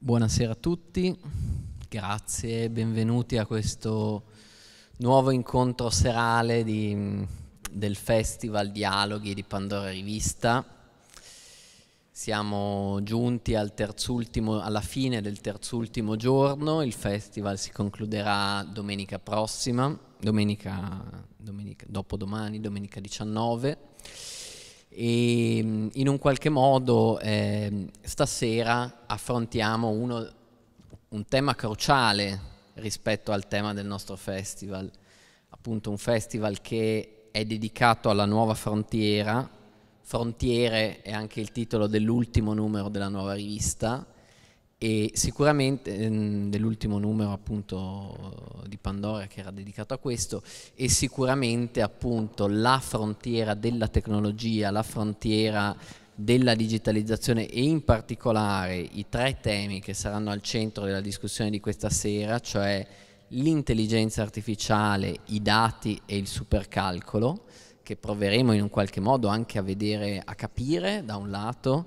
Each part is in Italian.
Buonasera a tutti, grazie, benvenuti a questo nuovo incontro serale di, del Festival Dialoghi di Pandora Rivista. Siamo giunti al alla fine del terzultimo giorno, il festival si concluderà domenica prossima, domenica, domenica, dopodomani, domenica 19 e mm, in un qualche modo eh, stasera affrontiamo uno, un tema cruciale rispetto al tema del nostro festival, appunto un festival che è dedicato alla nuova frontiera, Frontiere è anche il titolo dell'ultimo numero della nuova rivista, e sicuramente ehm, dell'ultimo numero appunto di Pandora che era dedicato a questo e sicuramente appunto la frontiera della tecnologia, la frontiera della digitalizzazione e in particolare i tre temi che saranno al centro della discussione di questa sera, cioè l'intelligenza artificiale, i dati e il supercalcolo, che proveremo in un qualche modo anche a vedere, a capire da un lato,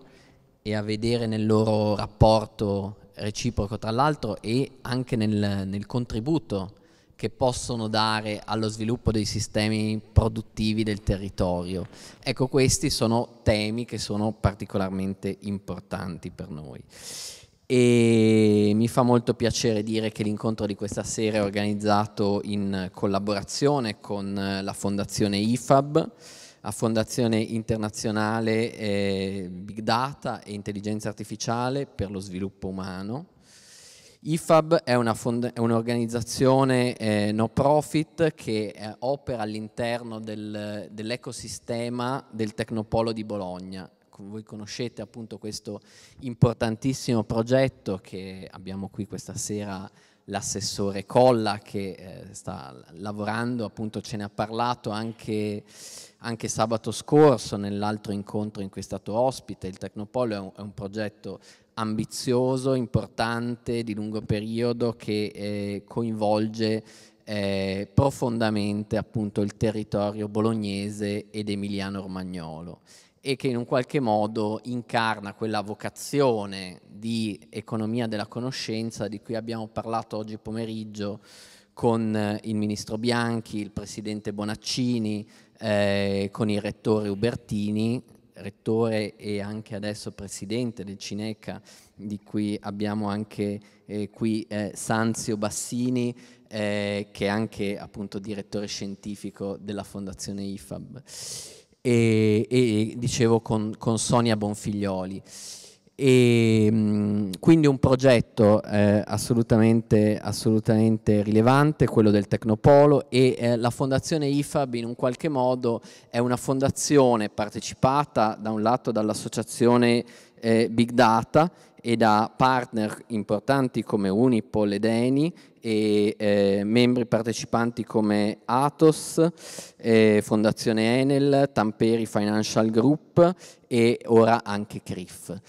e a vedere nel loro rapporto reciproco tra l'altro e anche nel, nel contributo che possono dare allo sviluppo dei sistemi produttivi del territorio. Ecco, questi sono temi che sono particolarmente importanti per noi. E mi fa molto piacere dire che l'incontro di questa sera è organizzato in collaborazione con la Fondazione IFAB, a Fondazione Internazionale eh, Big Data e Intelligenza Artificiale per lo Sviluppo Umano. IFAB è, un'organizzazione eh, no profit che eh, opera all'interno dell'ecosistema del Tecnopolo di Bologna. Voi conoscete appunto questo importantissimo progetto che abbiamo qui questa sera l'assessore Colla che eh, sta lavorando, appunto ce ne ha parlato anche anche sabato scorso nell'altro incontro in cui è stato ospite, il Tecnopolo è un, è un progetto ambizioso, importante, di lungo periodo che eh, coinvolge eh, profondamente appunto il territorio bolognese ed emiliano-romagnolo e che in un qualche modo incarna quella vocazione di economia della conoscenza di cui abbiamo parlato oggi pomeriggio con eh, il ministro Bianchi, il presidente Bonaccini, eh, con il rettore Ubertini, rettore e anche adesso presidente del Cineca, di cui abbiamo anche eh, qui eh, Sanzio Bassini, eh, che è anche appunto direttore scientifico della fondazione IFAB, e, e dicevo con, con Sonia Bonfiglioli. E, quindi un progetto eh, assolutamente, assolutamente, rilevante, quello del Tecnopolo e eh, la fondazione IFAB in un qualche modo è una fondazione partecipata da un lato dall'associazione eh, Big Data e da partner importanti come Unipol ed Eni e eh, membri partecipanti come Atos, eh, Fondazione Enel, Tamperi Financial Group e ora anche CRIF.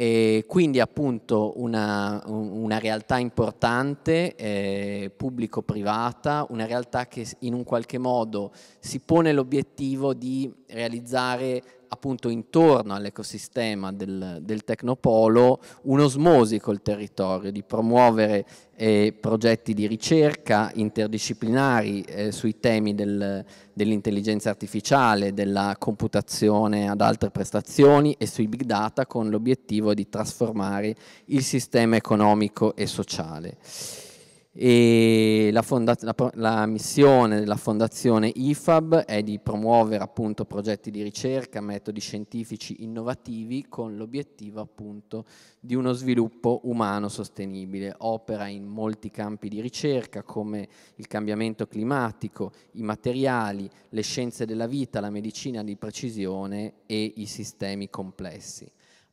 E quindi appunto una, una realtà importante, eh, pubblico-privata, una realtà che in un qualche modo si pone l'obiettivo di realizzare appunto intorno all'ecosistema del, del Tecnopolo un'osmosi col territorio, di promuovere eh, progetti di ricerca interdisciplinari eh, sui temi del, dell'intelligenza artificiale, della computazione ad altre prestazioni e sui big data con l'obiettivo di trasformare il sistema economico e sociale e la, la, la, missione della fondazione IFAB è di promuovere appunto progetti di ricerca, metodi scientifici innovativi con l'obiettivo appunto di uno sviluppo umano sostenibile. Opera in molti campi di ricerca come il cambiamento climatico, i materiali, le scienze della vita, la medicina di precisione e i sistemi complessi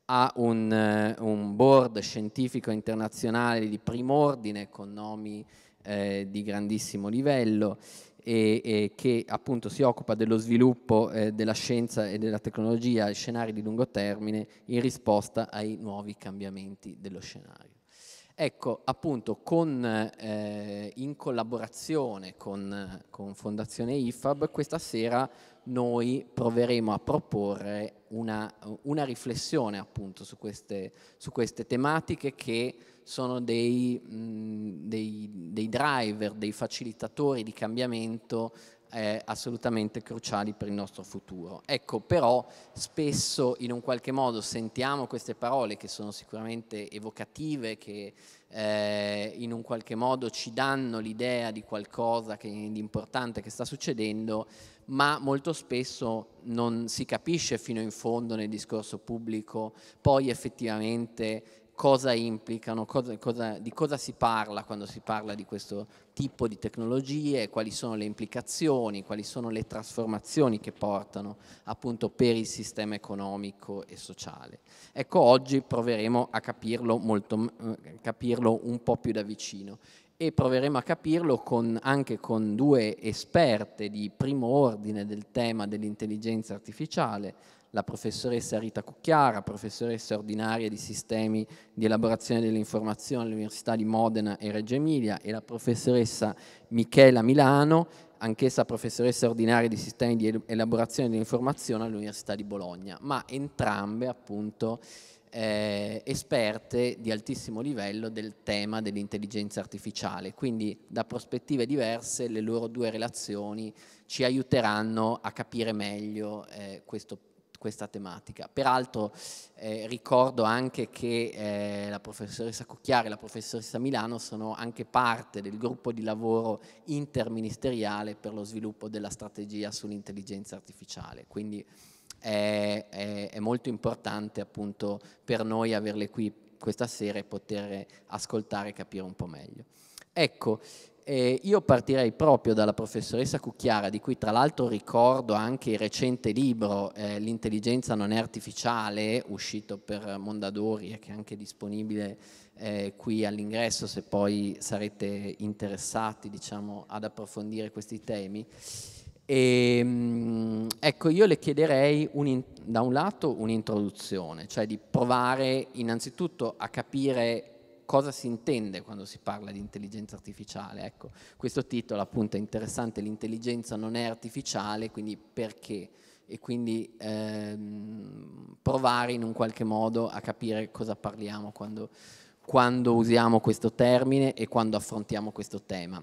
ha un, eh, un board scientifico internazionale di prim'ordine con nomi eh, di grandissimo livello e, e, che appunto si occupa dello sviluppo eh, della scienza e della tecnologia ai scenari di lungo termine in risposta ai nuovi cambiamenti dello scenario. Ecco, appunto, con, eh, in collaborazione con, con Fondazione IFAB, questa sera noi proveremo a proporre una, una riflessione appunto su queste, su queste, tematiche che sono dei, mh, dei, dei driver, dei facilitatori di cambiamento eh, assolutamente cruciali per il nostro futuro. Ecco, però spesso in un qualche modo sentiamo queste parole che sono sicuramente evocative, che eh, in un qualche modo ci danno l'idea di qualcosa di importante che sta succedendo, ma molto spesso non si capisce fino in fondo nel discorso pubblico poi effettivamente cosa implicano, cosa, cosa, di cosa si parla quando si parla di questo tipo di tecnologie, quali sono le implicazioni, quali sono le trasformazioni che portano appunto per il sistema economico e sociale. Ecco, oggi proveremo a capirlo, molto, eh, capirlo un po' più da vicino e proveremo a capirlo con, anche con due esperte di primo ordine del tema dell'intelligenza artificiale, la professoressa Rita Cucchiara, professoressa ordinaria di sistemi di elaborazione dell'informazione all'Università di Modena e Reggio Emilia e la professoressa Michela Milano, anch'essa professoressa ordinaria di sistemi di elaborazione dell'informazione all'Università di Bologna, ma entrambe appunto eh, esperte di altissimo livello del tema dell'intelligenza artificiale, quindi da prospettive diverse le loro due relazioni ci aiuteranno a capire meglio eh, questo, questa tematica. Peraltro eh, ricordo anche che eh, la professoressa Cucchiari e la professoressa Milano sono anche parte del gruppo di lavoro interministeriale per lo sviluppo della strategia sull'intelligenza artificiale, quindi è, è, è molto importante appunto per noi averle qui questa sera e poter ascoltare e capire un po' meglio. Ecco, eh, io partirei proprio dalla professoressa Cucchiara, di cui tra l'altro ricordo anche il recente libro eh, L'intelligenza non è artificiale, uscito per Mondadori e che è anche disponibile eh, qui all'ingresso se poi sarete interessati diciamo, ad approfondire questi temi. E, ehm, ecco, io le chiederei un, da un lato un'introduzione, cioè di provare innanzitutto a capire cosa si intende quando si parla di intelligenza artificiale. Ecco, questo titolo appunto è interessante, l'intelligenza non è artificiale, quindi perché? E quindi ehm, provare in un qualche modo a capire cosa parliamo quando, quando usiamo questo termine e quando affrontiamo questo tema.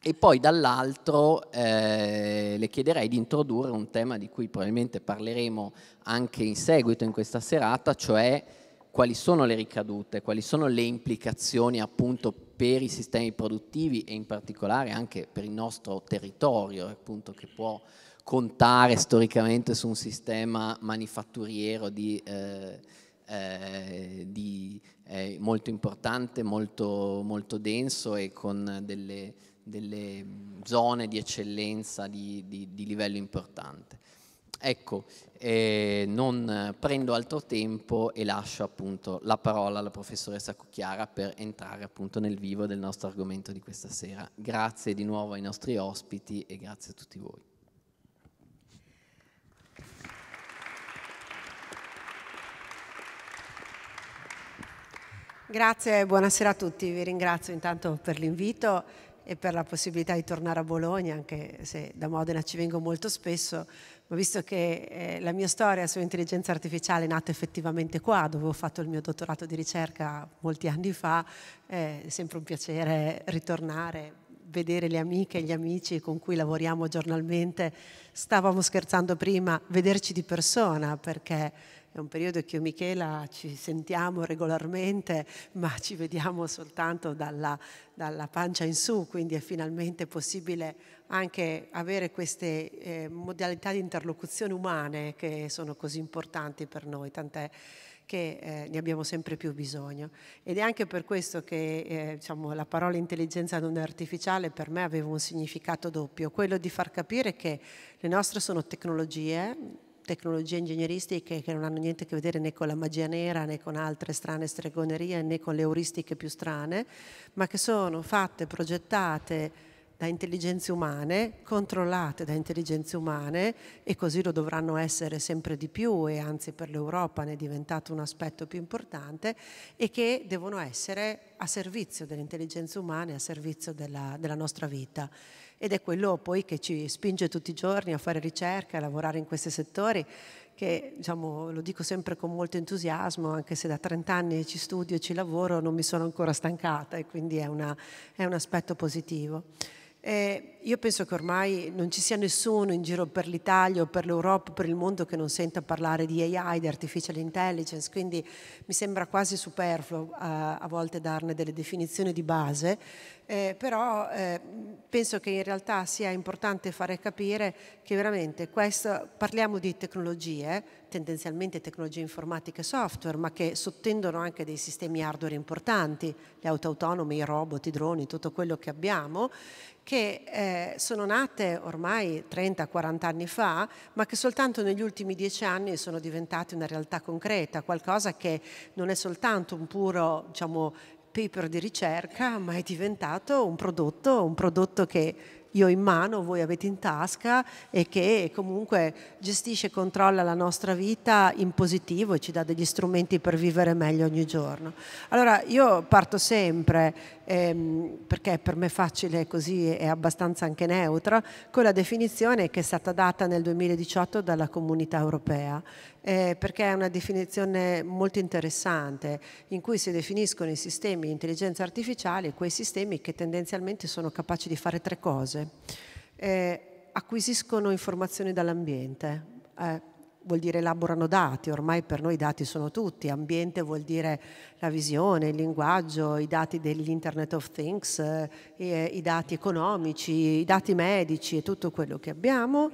E poi dall'altro eh, le chiederei di introdurre un tema di cui probabilmente parleremo anche in seguito in questa serata, cioè quali sono le ricadute, quali sono le implicazioni appunto per i sistemi produttivi e in particolare anche per il nostro territorio appunto che può contare storicamente su un sistema manifatturiero di, eh, eh, di, eh, molto importante, molto, molto denso e con delle delle mm, zone di eccellenza di, di, di livello importante. Ecco, eh, non prendo altro tempo e lascio appunto la parola alla professoressa Cucchiara per entrare appunto nel vivo del nostro argomento di questa sera. Grazie di nuovo ai nostri ospiti e grazie a tutti voi. Grazie, buonasera a tutti, vi ringrazio intanto per l'invito e per la possibilità di tornare a Bologna, anche se da Modena ci vengo molto spesso, ma visto che eh, la mia storia sull'intelligenza artificiale è nata effettivamente qua, dove ho fatto il mio dottorato di ricerca molti anni fa, è sempre un piacere ritornare vedere le amiche e gli amici con cui lavoriamo giornalmente. Stavamo scherzando prima, vederci di persona perché è un periodo che io e Michela ci sentiamo regolarmente, ma ci vediamo soltanto dalla, dalla pancia in su, quindi è finalmente possibile anche avere queste eh, modalità di interlocuzione umane che sono così importanti per noi, tant'è che eh, ne abbiamo sempre più bisogno. Ed è anche per questo che eh, diciamo, la parola intelligenza non artificiale per me aveva un significato doppio, quello di far capire che le nostre sono tecnologie, tecnologie ingegneristiche che non hanno niente a che vedere né con la magia nera né con altre strane stregonerie né con le euristiche più strane, ma che sono fatte, progettate da intelligenze umane, controllate da intelligenze umane e così lo dovranno essere sempre di più e anzi per l'Europa ne è diventato un aspetto più importante e che devono essere a servizio delle intelligenze umane, a servizio della, della nostra vita ed è quello poi che ci spinge tutti i giorni a fare ricerca, a lavorare in questi settori che diciamo, lo dico sempre con molto entusiasmo, anche se da 30 anni ci studio e ci lavoro, non mi sono ancora stancata e quindi è, una, è un aspetto positivo. E io penso che ormai non ci sia nessuno in giro per l'Italia o per l'Europa, o per il mondo che non senta parlare di AI, di artificial intelligence, quindi mi sembra quasi superfluo a, eh, a volte darne delle definizioni di base, eh, però eh, penso che in realtà sia importante fare capire che veramente questo, parliamo di tecnologie, tendenzialmente tecnologie informatiche e software, ma che sottendono anche dei sistemi hardware importanti, le auto autonome, i robot, i droni, tutto quello che abbiamo, che eh, sono nate ormai 30-40 anni fa, ma che soltanto negli ultimi dieci anni sono diventate una realtà concreta, qualcosa che non è soltanto un puro diciamo, paper di ricerca, ma è diventato un prodotto, un prodotto che io in mano, voi avete in tasca e che comunque gestisce e controlla la nostra vita in positivo e ci dà degli strumenti per vivere meglio ogni giorno. Allora io parto sempre, ehm, perché per me è facile così e abbastanza anche neutra, con la definizione che è stata data nel 2018 dalla comunità europea eh, perché è una definizione molto interessante in cui si definiscono i sistemi di intelligenza artificiale quei sistemi che tendenzialmente sono capaci di fare tre cose. Eh, acquisiscono informazioni dall'ambiente, eh, vuol dire elaborano dati, ormai per noi i dati sono tutti, ambiente vuol dire la visione, il linguaggio, i dati dell'Internet of Things, eh, i dati economici, i dati medici e tutto quello che abbiamo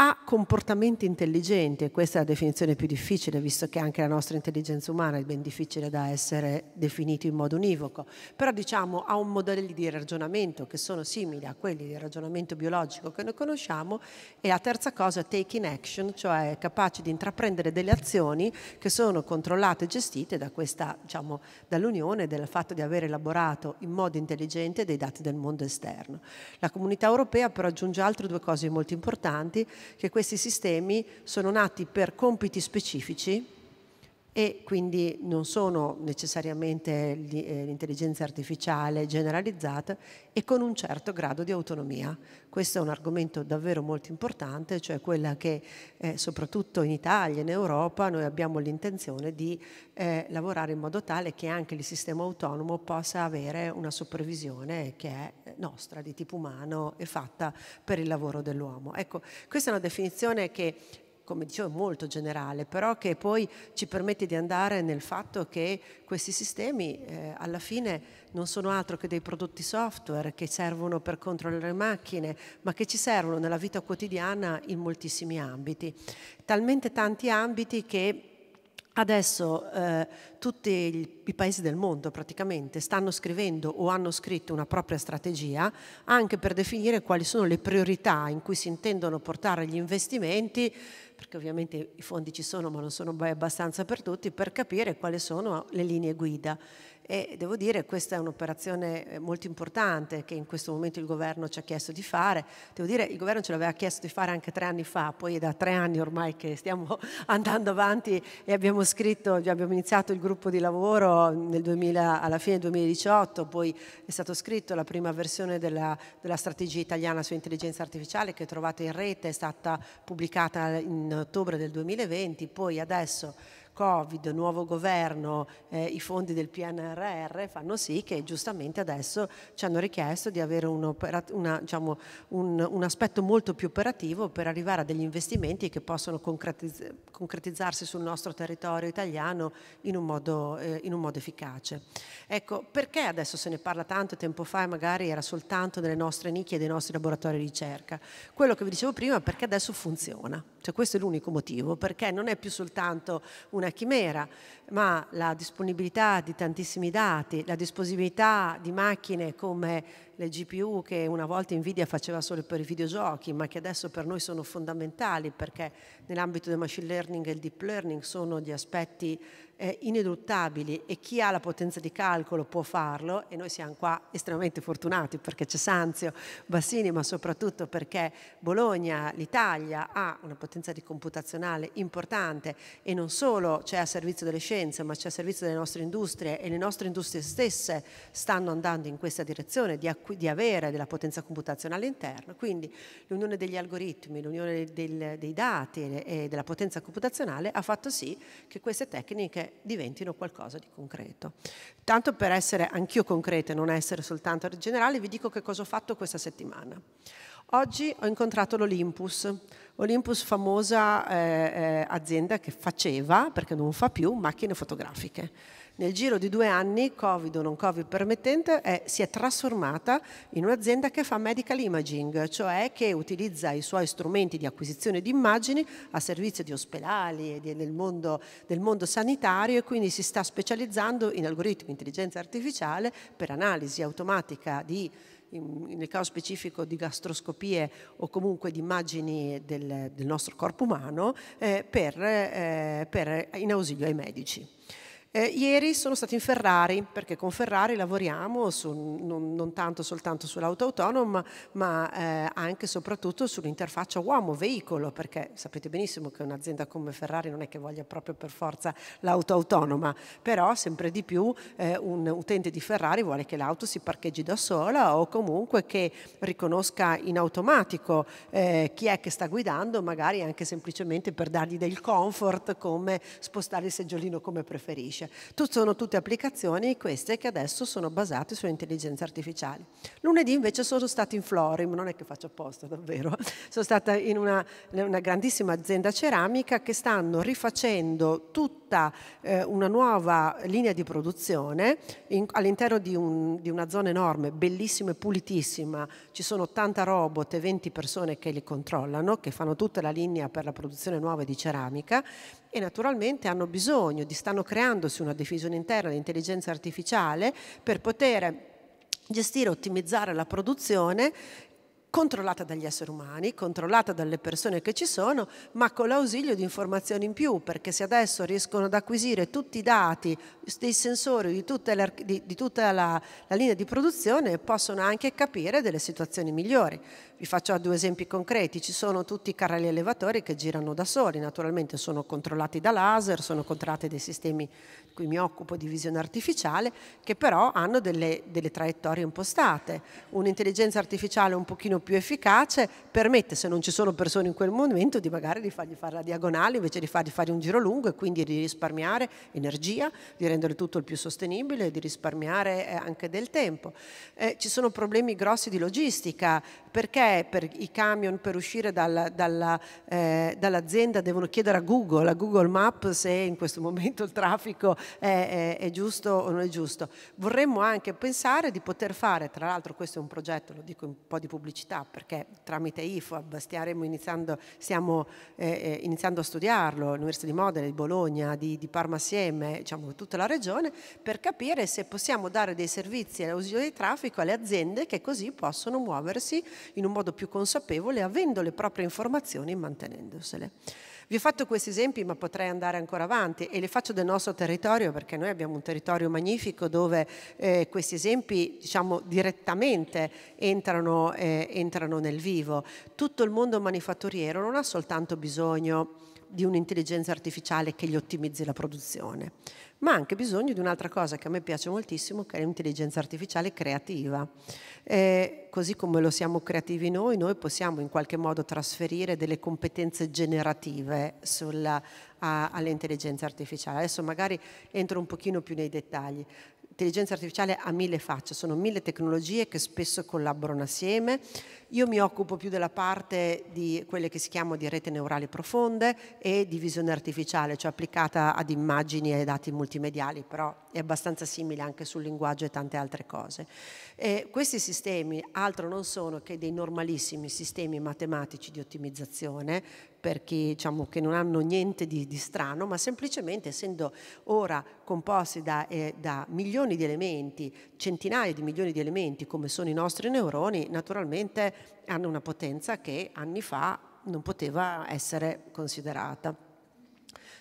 ha comportamenti intelligenti, e questa è la definizione più difficile, visto che anche la nostra intelligenza umana è ben difficile da essere definita in modo univoco, però diciamo ha un modello di ragionamento che sono simili a quelli di ragionamento biologico che noi conosciamo e la terza cosa taking action, cioè capace di intraprendere delle azioni che sono controllate e gestite da questa, diciamo, dall'Unione del fatto di aver elaborato in modo intelligente dei dati del mondo esterno. La comunità europea però aggiunge altre due cose molto importanti che questi sistemi sono nati per compiti specifici e quindi non sono necessariamente eh, l'intelligenza artificiale generalizzata e con un certo grado di autonomia. Questo è un argomento davvero molto importante, cioè quella che eh, soprattutto in Italia e in Europa noi abbiamo l'intenzione di eh, lavorare in modo tale che anche il sistema autonomo possa avere una supervisione che è nostra, di tipo umano e fatta per il lavoro dell'uomo. Ecco, questa è una definizione che come dicevo, molto generale, però che poi ci permette di andare nel fatto che questi sistemi eh, alla fine non sono altro che dei prodotti software che servono per controllare le macchine, ma che ci servono nella vita quotidiana in moltissimi ambiti, talmente tanti ambiti che Adesso eh, tutti i, i paesi del mondo praticamente stanno scrivendo o hanno scritto una propria strategia anche per definire quali sono le priorità in cui si intendono portare gli investimenti, perché ovviamente i fondi ci sono ma non sono abbastanza per tutti, per capire quali sono le linee guida e devo dire questa è un'operazione eh, molto importante che in questo momento il governo ci ha chiesto di fare. Devo dire il governo ce l'aveva chiesto di fare anche tre anni fa, poi è da tre anni ormai che stiamo andando avanti e abbiamo scritto, abbiamo iniziato il gruppo di lavoro 2000, alla fine del 2018, poi è stata scritta la prima versione della, della strategia italiana sull'intelligenza artificiale che trovate in rete, è stata pubblicata in ottobre del 2020, poi adesso Covid, nuovo governo, eh, i fondi del PNRR fanno sì che giustamente adesso ci hanno richiesto di avere un, una, diciamo, un, un aspetto molto più operativo per arrivare a degli investimenti che possono concretizz concretizzarsi sul nostro territorio italiano in un modo, eh, in un modo efficace. Ecco, perché adesso se ne parla tanto, tempo fa e magari era soltanto nelle nostre nicchie e dei nostri laboratori di ricerca? Quello che vi dicevo prima è perché adesso funziona, cioè questo è l'unico motivo, perché non è più soltanto una una chimera, ma la disponibilità di tantissimi dati, la disponibilità di macchine come le GPU che una volta Nvidia faceva solo per i videogiochi, ma che adesso per noi sono fondamentali perché nell'ambito del machine learning e il deep learning sono gli aspetti eh, ineluttabili e chi ha la potenza di calcolo può farlo e noi siamo qua estremamente fortunati perché c'è Sanzio, Bassini, ma soprattutto perché Bologna, l'Italia ha una potenza di computazionale importante e non solo c'è a servizio delle scienze, ma c'è a servizio delle nostre industrie e le nostre industrie stesse stanno andando in questa direzione di, di avere della potenza computazionale interna, quindi l'unione degli algoritmi, l'unione del, dei dati e della potenza computazionale ha fatto sì che queste tecniche diventino qualcosa di concreto. Tanto per essere anch'io concreta e non essere soltanto generale, vi dico che cosa ho fatto questa settimana. Oggi ho incontrato l'Olympus, Olympus famosa eh, eh, azienda che faceva, perché non fa più, macchine fotografiche. Nel giro di due anni, Covid o non Covid permettente, è, eh, si è trasformata in un'azienda che fa medical imaging, cioè che utilizza i suoi strumenti di acquisizione di immagini a servizio di ospedali e di, del, mondo, del mondo sanitario e quindi si sta specializzando in algoritmi, intelligenza artificiale per analisi automatica di nel caso specifico di gastroscopie o comunque di immagini del, del nostro corpo umano, eh, per, eh, per, in ausilio ai medici. Eh, ieri sono stato in Ferrari, perché con Ferrari lavoriamo su, non, non, tanto soltanto sull'auto autonoma, ma eh, anche e soprattutto sull'interfaccia uomo-veicolo, perché sapete benissimo che un'azienda come Ferrari non è che voglia proprio per forza l'auto autonoma, però sempre di più eh, un utente di Ferrari vuole che l'auto si parcheggi da sola o comunque che riconosca in automatico eh, chi è che sta guidando, magari anche semplicemente per dargli del comfort come spostare il seggiolino come preferisce. Tut- sono tutte applicazioni queste che adesso sono basate sull'intelligenza artificiale. Lunedì invece sono stata in Florim, non è che faccio apposta davvero, sono stata in una, una grandissima azienda ceramica che stanno rifacendo tutta eh, una nuova linea di produzione in, all'interno di, un, di una zona enorme, bellissima e pulitissima, ci sono 80 robot e 20 persone che li controllano, che fanno tutta la linea per la produzione nuova di ceramica e naturalmente hanno bisogno di, stanno creandosi una divisione interna di intelligenza artificiale per poter gestire, e ottimizzare la produzione controllata dagli esseri umani, controllata dalle persone che ci sono, ma con l'ausilio di informazioni in più, perché se adesso riescono ad acquisire tutti i dati dei sensori di, le, di, di tutta la, la linea di produzione, possono anche capire delle situazioni migliori vi faccio due esempi concreti, ci sono tutti i carrelli elevatori che girano da soli, naturalmente sono controllati da laser, sono controllati dai sistemi di cui mi occupo di visione artificiale, che però hanno delle, delle traiettorie impostate. Un'intelligenza artificiale un pochino più efficace permette, se non ci sono persone in quel momento, di magari di fargli fare la diagonale invece di fargli fare un giro lungo e quindi di risparmiare energia, di rendere tutto il più sostenibile, e di risparmiare eh, anche del tempo. Eh, ci sono problemi grossi di logistica perché per i camion per uscire dalla, dalla, eh, dall'azienda devono chiedere a Google, a Google Map se in questo momento il traffico è, è, è giusto o non è giusto. Vorremmo anche pensare di poter fare, tra l'altro questo è un progetto, lo dico un po' di pubblicità perché tramite IFAB stiamo iniziando, stiamo, eh, eh, iniziando a studiarlo, l'Università di Modena, di Bologna, di, di Parma assieme, diciamo tutta la regione, per capire se possiamo dare dei servizi all'ausilio di traffico alle aziende che così possono muoversi in un modo modo più consapevole, avendo le proprie informazioni e mantenendosele. Vi ho fatto questi esempi, ma potrei andare ancora avanti e li faccio del nostro territorio perché noi abbiamo un territorio magnifico dove eh, questi esempi diciamo, direttamente entrano, eh, entrano nel vivo. Tutto il mondo manifatturiero non ha soltanto bisogno di un'intelligenza artificiale che gli ottimizzi la produzione, ma anche bisogno di un'altra cosa che a me piace moltissimo, che è l'intelligenza artificiale creativa. Eh, così come lo siamo creativi noi, noi possiamo in qualche modo trasferire delle competenze generative sulla, a, all'intelligenza artificiale. Adesso magari entro un pochino più nei dettagli, l'intelligenza artificiale ha mille facce, sono mille tecnologie che spesso collaborano assieme. Io mi occupo più della parte di quelle che si chiamano di rete neurali profonde e di visione artificiale, cioè applicata ad immagini e dati multimediali, però è abbastanza simile anche sul linguaggio e tante altre cose. E questi sistemi altro non sono che dei normalissimi sistemi matematici di ottimizzazione perché diciamo che non hanno niente di, di strano, ma semplicemente essendo ora composti da, eh, da, milioni di elementi, centinaia di milioni di elementi come sono i nostri neuroni, naturalmente hanno una potenza che anni fa non poteva essere considerata.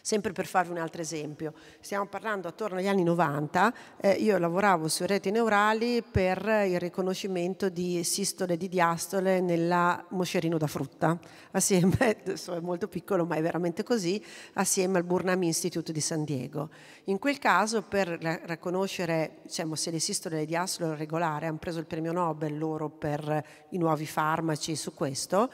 Sempre per farvi un altro esempio, stiamo parlando attorno agli anni 90, eh, io lavoravo su reti neurali per il riconoscimento di sistole e di diastole nella moscerino da frutta, assieme, adesso è molto piccolo ma è veramente così, assieme al Burnham Institute di San Diego. In quel caso per riconoscere diciamo, se le sistole e le diastole regolari hanno preso il premio Nobel loro per i nuovi farmaci su questo,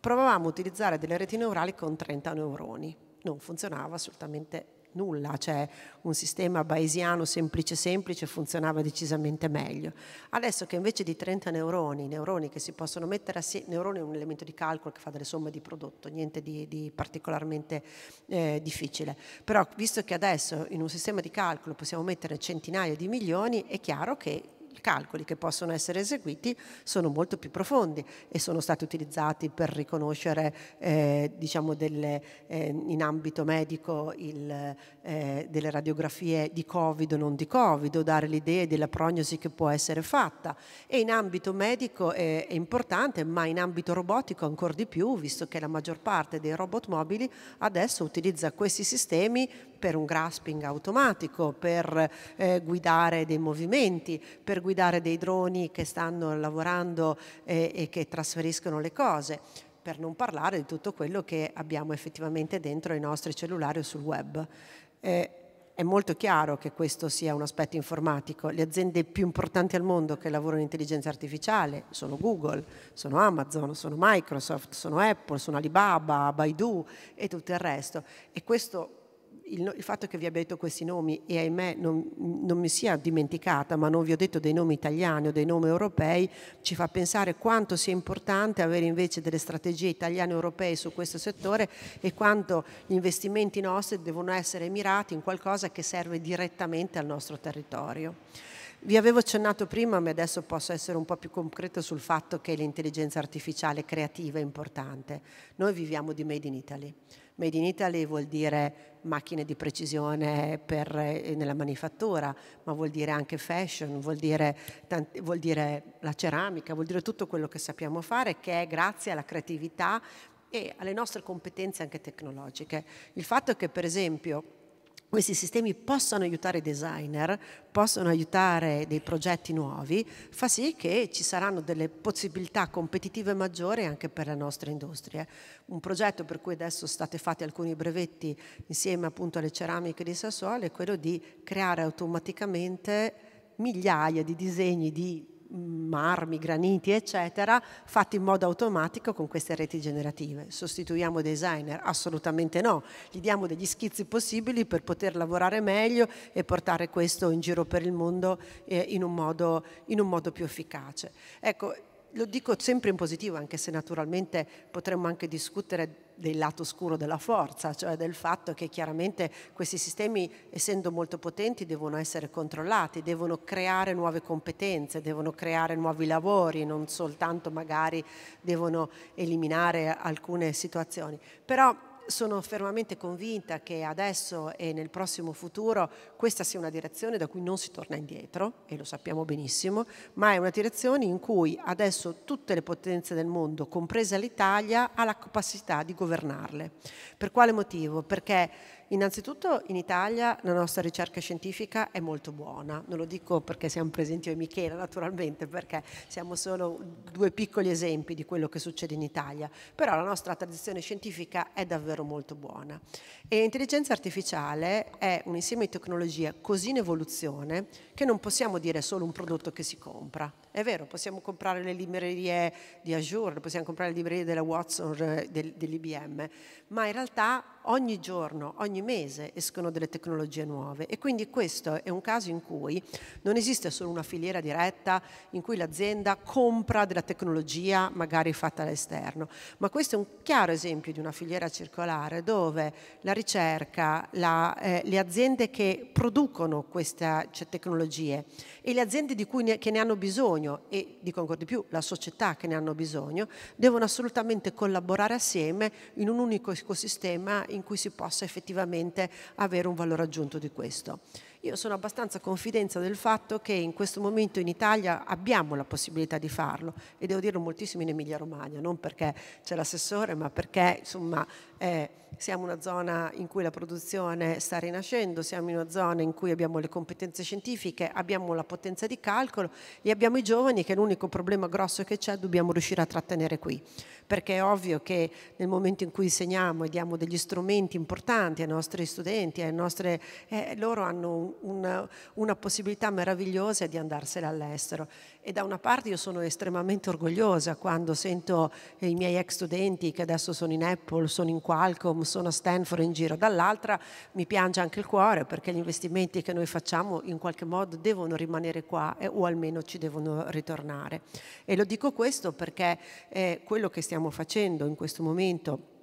provavamo a utilizzare delle reti neurali con 30 neuroni non funzionava assolutamente nulla, cioè un sistema bayesiano semplice semplice funzionava decisamente meglio. Adesso che invece di 30 neuroni, neuroni che si possono mettere assieme, neuroni è un elemento di calcolo che fa delle somme di prodotto, niente di, di particolarmente eh, difficile, però visto che adesso in un sistema di calcolo possiamo mettere centinaia di milioni, è chiaro che i calcoli che possono essere eseguiti sono molto più profondi e sono stati utilizzati per riconoscere eh, diciamo delle, eh, in ambito medico il, eh, delle radiografie di Covid o non di Covid o dare l'idea della prognosi che può essere fatta e in ambito medico è, eh, è importante ma in ambito robotico ancora di più visto che la maggior parte dei robot mobili adesso utilizza questi sistemi per un grasping automatico, per eh, guidare dei movimenti, per guidare dei droni che stanno lavorando eh, e che trasferiscono le cose per non parlare di tutto quello che abbiamo effettivamente dentro i nostri cellulari o sul web. Eh, è molto chiaro che questo sia un aspetto informatico. Le aziende più importanti al mondo che lavorano in intelligenza artificiale sono Google, sono Amazon, sono Microsoft, sono Apple, sono Alibaba, Baidu e tutto il resto. E questo il, il, fatto che vi abbia detto questi nomi e ahimè non, non, mi sia dimenticata, ma non vi ho detto dei nomi italiani o dei nomi europei, ci fa pensare quanto sia importante avere invece delle strategie italiane e europee su questo settore e quanto gli investimenti nostri devono essere mirati in qualcosa che serve direttamente al nostro territorio. Vi avevo accennato prima, ma adesso posso essere un po' più concreto sul fatto che l'intelligenza artificiale creativa è importante. Noi viviamo di Made in Italy Made in Italy vuol dire macchine di precisione per, eh, nella manifattura, ma vuol dire anche fashion, vuol dire, tanti, vuol dire la ceramica, vuol dire tutto quello che sappiamo fare, che è grazie alla creatività e alle nostre competenze anche tecnologiche. Il fatto è che, per esempio, questi sistemi possano aiutare i designer, possono aiutare dei progetti nuovi, fa sì che ci saranno delle possibilità competitive maggiori anche per la nostra industria. Un progetto per cui adesso state fatti alcuni brevetti insieme appunto alle ceramiche di Sassuolo è quello di creare automaticamente migliaia di disegni di marmi, graniti, eccetera, fatti in modo automatico con queste reti generative. Sostituiamo designer? Assolutamente no. Gli diamo degli schizzi possibili per poter lavorare meglio e portare questo in giro per il mondo eh, in, un modo, in, un modo, più efficace. Ecco, lo dico sempre in positivo, anche se naturalmente potremmo anche discutere del lato scuro della forza, cioè del fatto che chiaramente questi sistemi, essendo molto potenti, devono essere controllati, devono creare nuove competenze, devono creare nuovi lavori, non soltanto magari devono eliminare alcune situazioni. Però sono fermamente convinta che adesso e nel prossimo futuro questa sia una direzione da cui non si torna indietro, e lo sappiamo benissimo, ma è una direzione in cui adesso tutte le potenze del mondo, compresa l'Italia, ha la capacità di governarle. Per quale motivo? Perché Innanzitutto in Italia la nostra ricerca scientifica è molto buona, non lo dico perché siamo presenti io e Michela naturalmente, perché siamo solo due piccoli esempi di quello che succede in Italia, però la nostra tradizione scientifica è davvero molto buona. E l'intelligenza artificiale è un insieme di tecnologie così in evoluzione che non possiamo dire solo un prodotto che si compra, è vero, possiamo comprare le librerie di Azure, possiamo comprare le librerie della Watson, eh, del, dell'IBM, ma in realtà ogni giorno, ogni mese escono delle tecnologie nuove e quindi questo è un caso in cui non esiste solo una filiera diretta in cui l'azienda compra della tecnologia magari fatta all'esterno, ma questo è un chiaro esempio di una filiera circolare dove la ricerca, la, eh, le aziende che producono queste cioè, tecnologie e le aziende ne, che ne hanno bisogno, bisogno e dico ancora di più la società che ne hanno bisogno, devono assolutamente collaborare assieme in un unico ecosistema in cui si possa effettivamente avere un valore aggiunto di questo. Io sono abbastanza confidenza del fatto che in questo momento in Italia abbiamo la possibilità di farlo e devo dirlo moltissimo in Emilia Romagna, non perché c'è l'assessore, ma perché insomma eh, siamo una zona in cui la produzione sta rinascendo, siamo in una zona in cui abbiamo le competenze scientifiche, abbiamo la potenza di calcolo e abbiamo i giovani che l'unico problema grosso che c'è dobbiamo riuscire a trattenere qui, perché è ovvio che nel momento in cui insegniamo e diamo degli strumenti importanti ai nostri studenti, ai nostri, eh, loro hanno una, una possibilità meravigliosa di andarsene all'estero. E da una parte io sono estremamente orgogliosa quando sento i miei ex studenti che adesso sono in Apple, sono in Qualcomm, sono a Stanford in giro, dall'altra mi piange anche il cuore perché gli investimenti che noi facciamo in qualche modo devono rimanere qua eh, o almeno ci devono ritornare. E lo dico questo perché eh, quello che stiamo facendo in questo momento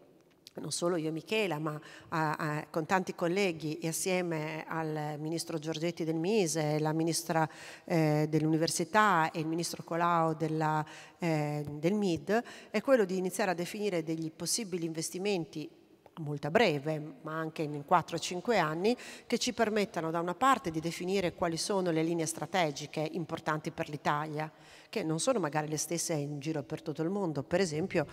non solo io e Michela, ma a, a, con tanti colleghi e assieme al ministro Giorgetti del Mise, la ministra eh, dell'Università e il ministro Colau della, eh, del MID, è quello di iniziare a definire degli possibili investimenti molto a breve, ma anche in 4-5 anni, che ci permettano da una parte di definire quali sono le linee strategiche importanti per l'Italia, che non sono magari le stesse in giro per tutto il mondo. Per esempio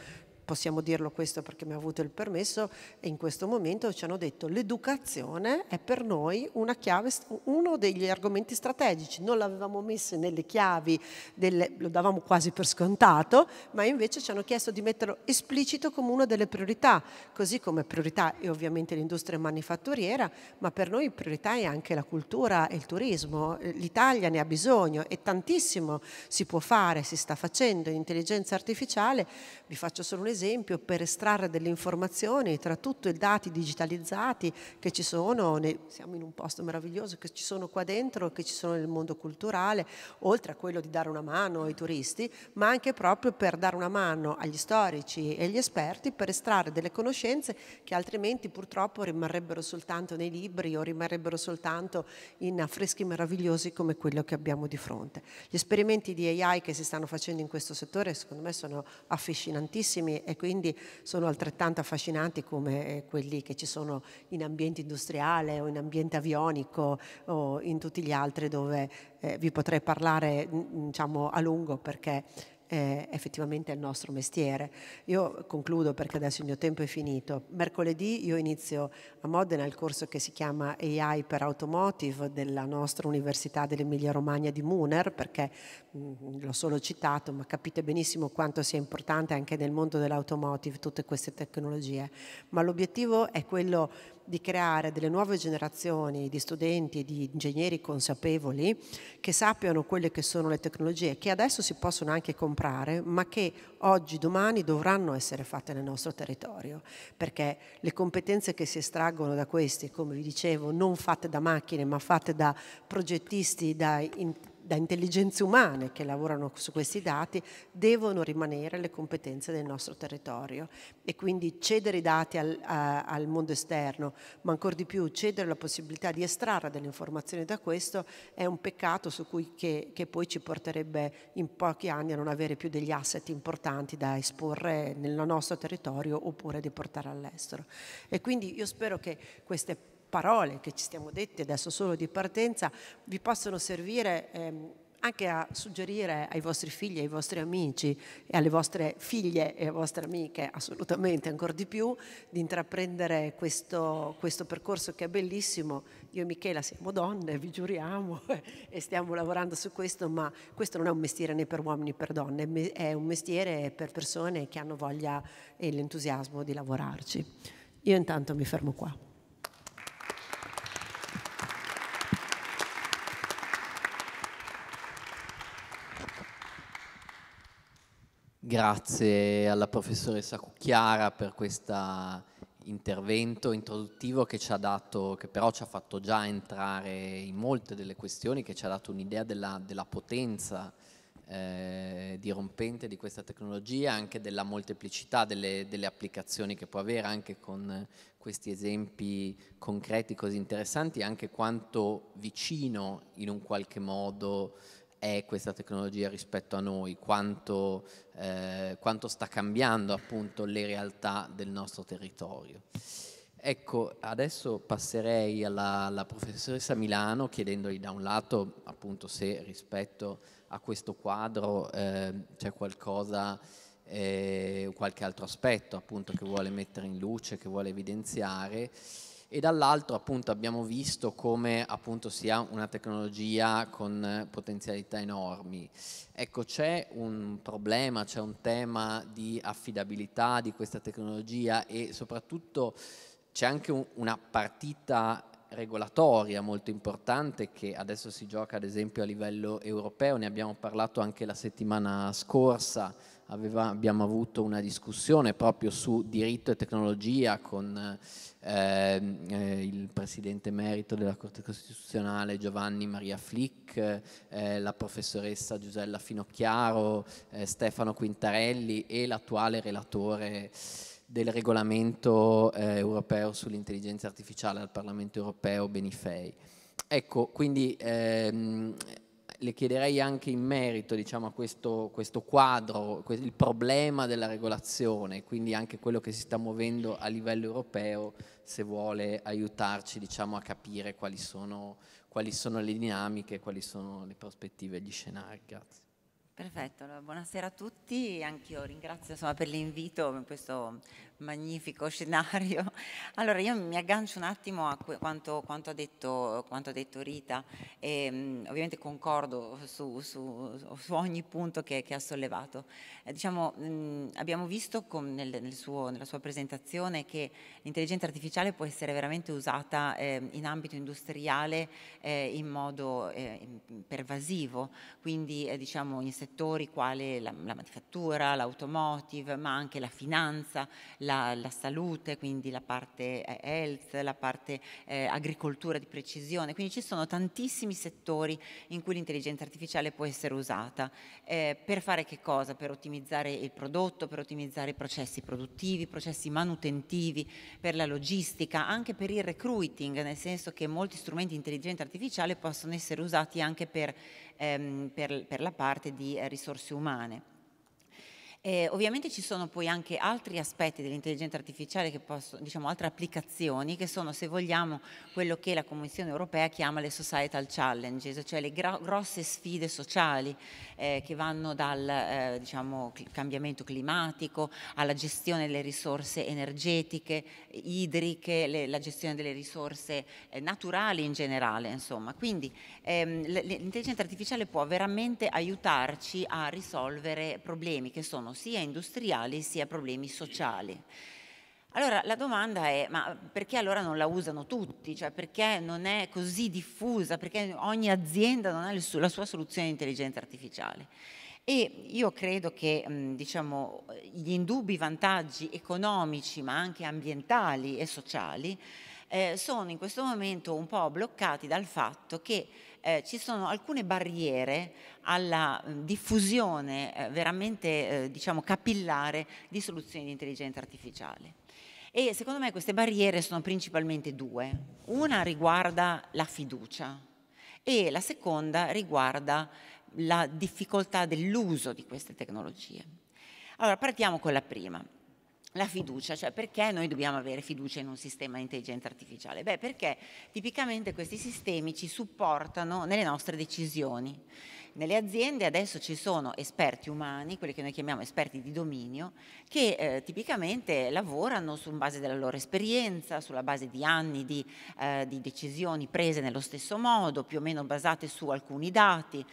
possiamo dirlo questo perché mi ha avuto il permesso, e in questo momento ci hanno detto l'educazione è per noi una chiave, uno degli argomenti strategici, non l'avevamo messo nelle chiavi, delle, lo davamo quasi per scontato, ma invece ci hanno chiesto di metterlo esplicito come una delle priorità, così come priorità è ovviamente l'industria manifatturiera, ma per noi priorità è anche la cultura e il turismo, l'Italia ne ha bisogno e tantissimo si può fare, si sta facendo in intelligenza artificiale, vi faccio solo un esempio, esempio per estrarre delle informazioni tra tutti i dati digitalizzati che ci sono, ne, siamo in un posto meraviglioso, che ci sono qua dentro, che ci sono nel mondo culturale, oltre a quello di dare una mano ai turisti, ma anche proprio per dare una mano agli storici e agli esperti per estrarre delle conoscenze che altrimenti purtroppo rimarrebbero soltanto nei libri o rimarrebbero soltanto in affreschi meravigliosi come quello che abbiamo di fronte. Gli esperimenti di AI che si stanno facendo in questo settore secondo me sono affascinantissimi e quindi sono altrettanto affascinanti come eh, quelli che ci sono in ambiente industriale o in ambiente avionico o in tutti gli altri dove eh, vi potrei parlare diciamo, a lungo perché eh, effettivamente è il nostro mestiere. Io concludo perché adesso il mio tempo è finito. Mercoledì io inizio a Modena il corso che si chiama AI per Automotive della nostra Università dell'Emilia Romagna di Muner, perché mh, l'ho solo citato, ma capite benissimo quanto sia importante anche nel mondo dell'automotive tutte queste tecnologie. Ma l'obiettivo è quello di creare delle nuove generazioni di studenti e di ingegneri consapevoli che sappiano quelle che sono le tecnologie che adesso si possono anche comprare, ma che oggi, domani dovranno essere fatte nel nostro territorio, perché le competenze che si estraggono da questi, come vi dicevo, non fatte da macchine, ma fatte da progettisti, da in, da intelligenze umane che lavorano su questi dati, devono rimanere le competenze del nostro territorio e quindi cedere i dati al, a, al mondo esterno, ma ancora di più cedere la possibilità di estrarre delle informazioni da questo è un peccato su cui che, che poi ci porterebbe in pochi anni a non avere più degli asset importanti da esporre nel nostro territorio oppure di portare all'estero. E quindi io spero che queste parole che ci stiamo detti adesso solo di partenza vi possono servire ehm, anche a suggerire ai vostri figli, ai vostri amici e alle vostre figlie e alle vostre amiche, assolutamente ancora di più, di intraprendere questo, questo percorso che è bellissimo. Io e Michela siamo donne, vi giuriamo, e stiamo lavorando su questo, ma questo non è un mestiere né per uomini né per donne, è un mestiere per persone che hanno voglia e l'entusiasmo di lavorarci. Io intanto mi fermo qua. Grazie alla professoressa Cucchiara per questo intervento introduttivo che ci ha dato, che però ci ha fatto già entrare in molte delle questioni, che ci ha dato un'idea della, della, potenza eh, dirompente di questa tecnologia, anche della molteplicità delle, delle applicazioni che può avere, anche con questi esempi concreti così interessanti, anche quanto vicino in un qualche modo è questa tecnologia rispetto a noi, quanto, eh, quanto sta cambiando appunto le realtà del nostro territorio. Ecco, adesso passerei alla, alla, professoressa Milano chiedendogli da un lato appunto se rispetto a questo quadro eh, c'è qualcosa, eh, qualche altro aspetto appunto che vuole mettere in luce, che vuole evidenziare e dall'altro appunto abbiamo visto come appunto sia una tecnologia con potenzialità enormi. Ecco c'è un problema, c'è un tema di affidabilità di questa tecnologia e soprattutto c'è anche un, una partita regolatoria molto importante che adesso si gioca ad esempio a livello europeo, ne abbiamo parlato anche la settimana scorsa aveva, abbiamo avuto una discussione proprio su diritto e tecnologia con eh, eh, il presidente merito della Corte Costituzionale Giovanni Maria Flick, eh, la professoressa Giusella Finocchiaro, eh, Stefano Quintarelli e l'attuale relatore del regolamento eh, europeo sull'intelligenza artificiale al Parlamento europeo Benifei. Ecco, quindi ehm, le chiederei anche in merito diciamo, a questo, questo, quadro, il problema della regolazione, quindi anche quello che si sta muovendo a livello europeo, se vuole aiutarci diciamo, a capire quali sono, quali sono, le dinamiche, quali sono le prospettive e gli scenari. Grazie. Perfetto, allora, buonasera a tutti, anch'io ringrazio insomma, per l'invito questo magnifico scenario. Allora io mi aggancio un attimo a quanto, quanto, ha, detto, quanto ha, detto, Rita e ehm, ovviamente concordo su, su, su ogni punto che, che ha sollevato. Eh, diciamo, mm, abbiamo visto con, nel, nel suo, nella sua presentazione che l'intelligenza artificiale può essere veramente usata eh, in ambito industriale eh, in modo eh, pervasivo, quindi eh, diciamo in settori quali la, la manifattura, l'automotive, ma anche la finanza, la la, la salute, quindi la parte eh, health, la parte eh, agricoltura di precisione, quindi ci sono tantissimi settori in cui l'intelligenza artificiale può essere usata. Eh, per fare che cosa? Per ottimizzare il prodotto, per ottimizzare i processi produttivi, i processi manutentivi, per la logistica, anche per il recruiting, nel senso che molti strumenti di intelligenza artificiale possono essere usati anche per, ehm, per, per la parte di eh, risorse umane. Eh, ovviamente ci sono poi anche altri aspetti dell'intelligenza artificiale, possono, diciamo altre applicazioni, che sono se vogliamo quello che la Commissione europea chiama le societal challenges, cioè le gro grosse sfide sociali eh, che vanno dal eh, diciamo, cambiamento climatico alla gestione delle risorse energetiche, idriche, le, la gestione delle risorse eh, naturali in generale. Insomma. Quindi ehm, l'intelligenza artificiale può veramente aiutarci a risolvere problemi che sono sono sia industriali sia problemi sociali. Allora la domanda è, ma perché allora non la usano tutti? Cioè perché non è così diffusa? Perché ogni azienda non ha la sua soluzione di intelligenza artificiale? E io credo che diciamo, gli indubbi vantaggi economici, ma anche ambientali e sociali, eh, sono in questo momento un po' bloccati dal fatto che eh, ci sono alcune barriere alla mm, diffusione eh, veramente eh, diciamo capillare di soluzioni di intelligenza artificiale. E secondo me queste barriere sono principalmente due. Una riguarda la fiducia e la seconda riguarda la difficoltà dell'uso di queste tecnologie. Allora partiamo con la prima la fiducia, cioè perché noi dobbiamo avere fiducia in un sistema di intelligenza artificiale? Beh, perché tipicamente questi sistemi ci supportano nelle nostre decisioni. Nelle aziende adesso ci sono esperti umani, quelli che noi chiamiamo esperti di dominio, che eh, tipicamente lavorano su base della loro esperienza, sulla base di anni di, eh, di decisioni prese nello stesso modo, più o meno basate su alcuni dati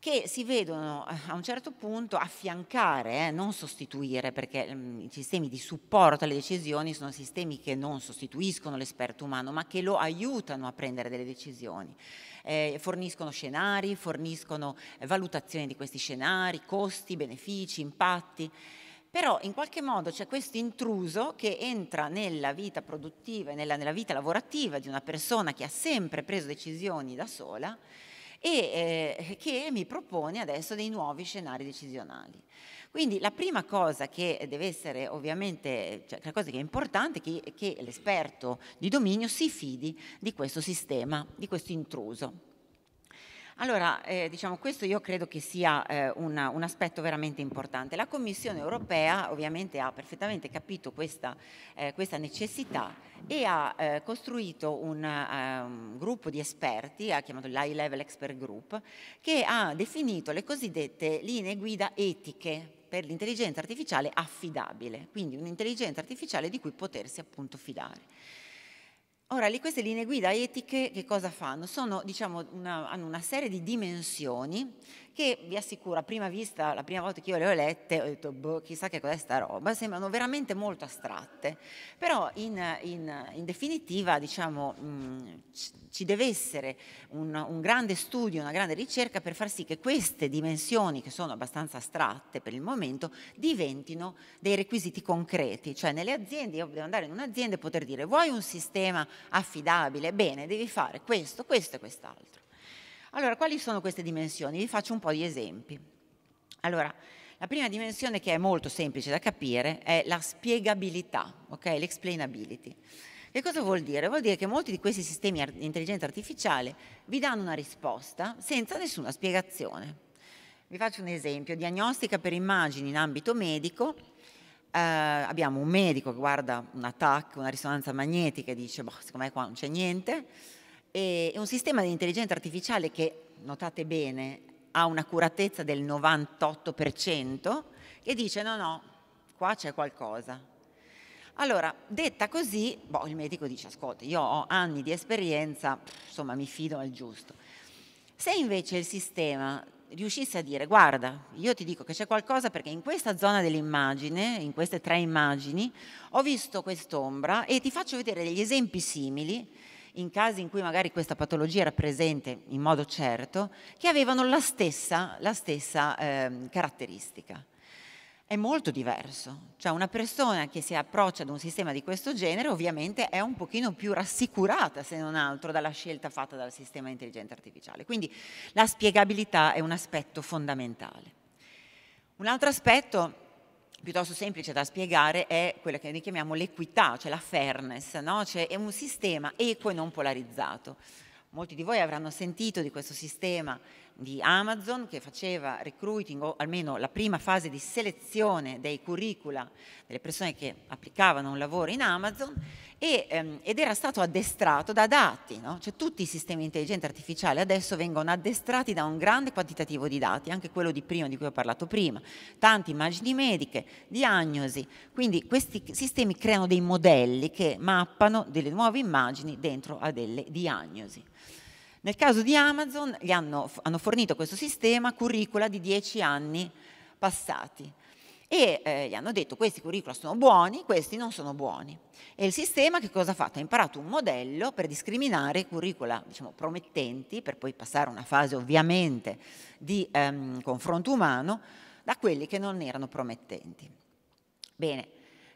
che si vedono eh, a un certo punto affiancare, eh, non sostituire, perché mh, mm, i sistemi di supporto alle decisioni sono sistemi che non sostituiscono l'esperto umano, ma che lo aiutano a prendere delle decisioni. Eh, forniscono scenari, forniscono eh, valutazioni di questi scenari, costi, benefici, impatti. Però in qualche modo c'è questo intruso che entra nella vita produttiva e nella, nella vita lavorativa di una persona che ha sempre preso decisioni da sola e eh, che mi propone adesso dei nuovi scenari decisionali. Quindi la prima cosa che deve essere ovviamente, cioè la cosa che è importante è che, che l'esperto di dominio si fidi di questo sistema, di questo intruso. Allora, eh, diciamo, questo io credo che sia eh, una, un aspetto veramente importante. La Commissione europea ovviamente ha perfettamente capito questa, eh, questa necessità e ha eh, costruito un, eh, un gruppo di esperti, ha chiamato l'High Level Expert Group, che ha definito le cosiddette linee guida etiche per l'intelligenza artificiale affidabile, quindi un'intelligenza artificiale di cui potersi appunto fidare. Ora, queste linee guida etiche che cosa fanno? Sono, diciamo, una, hanno una serie di dimensioni che vi assicuro a prima vista, la prima volta che io le ho lette, ho detto, boh, chissà che cos'è sta roba, sembrano veramente molto astratte, però in, in, in definitiva diciamo, mh, ci deve essere un, un grande studio, una grande ricerca per far sì che queste dimensioni, che sono abbastanza astratte per il momento, diventino dei requisiti concreti, cioè nelle aziende, io devo andare in un'azienda e poter dire vuoi un sistema affidabile? Bene, devi fare questo, questo e quest'altro. Allora, quali sono queste dimensioni? Vi faccio un po' di esempi. Allora, la prima dimensione che è molto semplice da capire è la spiegabilità, ok? L'explainability. Che cosa vuol dire? Vuol dire che molti di questi sistemi di intelligenza artificiale vi danno una risposta senza nessuna spiegazione. Vi faccio un esempio, diagnostica per immagini in ambito medico. Eh, abbiamo un medico che guarda un attacco, una risonanza magnetica e dice, boh, secondo me qua non c'è niente è un sistema di intelligenza artificiale che, notate bene, ha un'accuratezza del 98% e dice no, no, qua c'è qualcosa. Allora, detta così, boh, il medico dice ascolta, io ho anni di esperienza, insomma mi fido al giusto. Se invece il sistema riuscisse a dire guarda, io ti dico che c'è qualcosa perché in questa zona dell'immagine, in queste tre immagini, ho visto quest'ombra e ti faccio vedere degli esempi simili in casi in cui magari questa patologia era presente in modo certo, che avevano la stessa, la stessa eh, caratteristica. È molto diverso, cioè una persona che si approccia ad un sistema di questo genere ovviamente è un pochino più rassicurata se non altro dalla scelta fatta dal sistema intelligente artificiale, quindi la spiegabilità è un aspetto fondamentale. Un altro aspetto piuttosto semplice da spiegare è quella che noi chiamiamo l'equità, cioè la fairness, no? cioè è un sistema equo e non polarizzato. Molti di voi avranno sentito di questo sistema di Amazon che faceva recruiting o almeno la prima fase di selezione dei curricula delle persone che applicavano un lavoro in Amazon e, ehm, ed era stato addestrato da dati, no? cioè tutti i sistemi di intelligenza artificiale adesso vengono addestrati da un grande quantitativo di dati, anche quello di prima di cui ho parlato prima, tante immagini mediche, diagnosi, quindi questi sistemi creano dei modelli che mappano delle nuove immagini dentro a delle diagnosi. Nel caso di Amazon gli hanno, hanno fornito questo sistema curricula di 10 anni passati e eh, gli hanno detto questi curricula sono buoni, questi non sono buoni. E il sistema che cosa ha fatto? Ha imparato un modello per discriminare curricula diciamo, promettenti, per poi passare a una fase ovviamente di ehm, confronto umano, da quelli che non erano promettenti. Bene,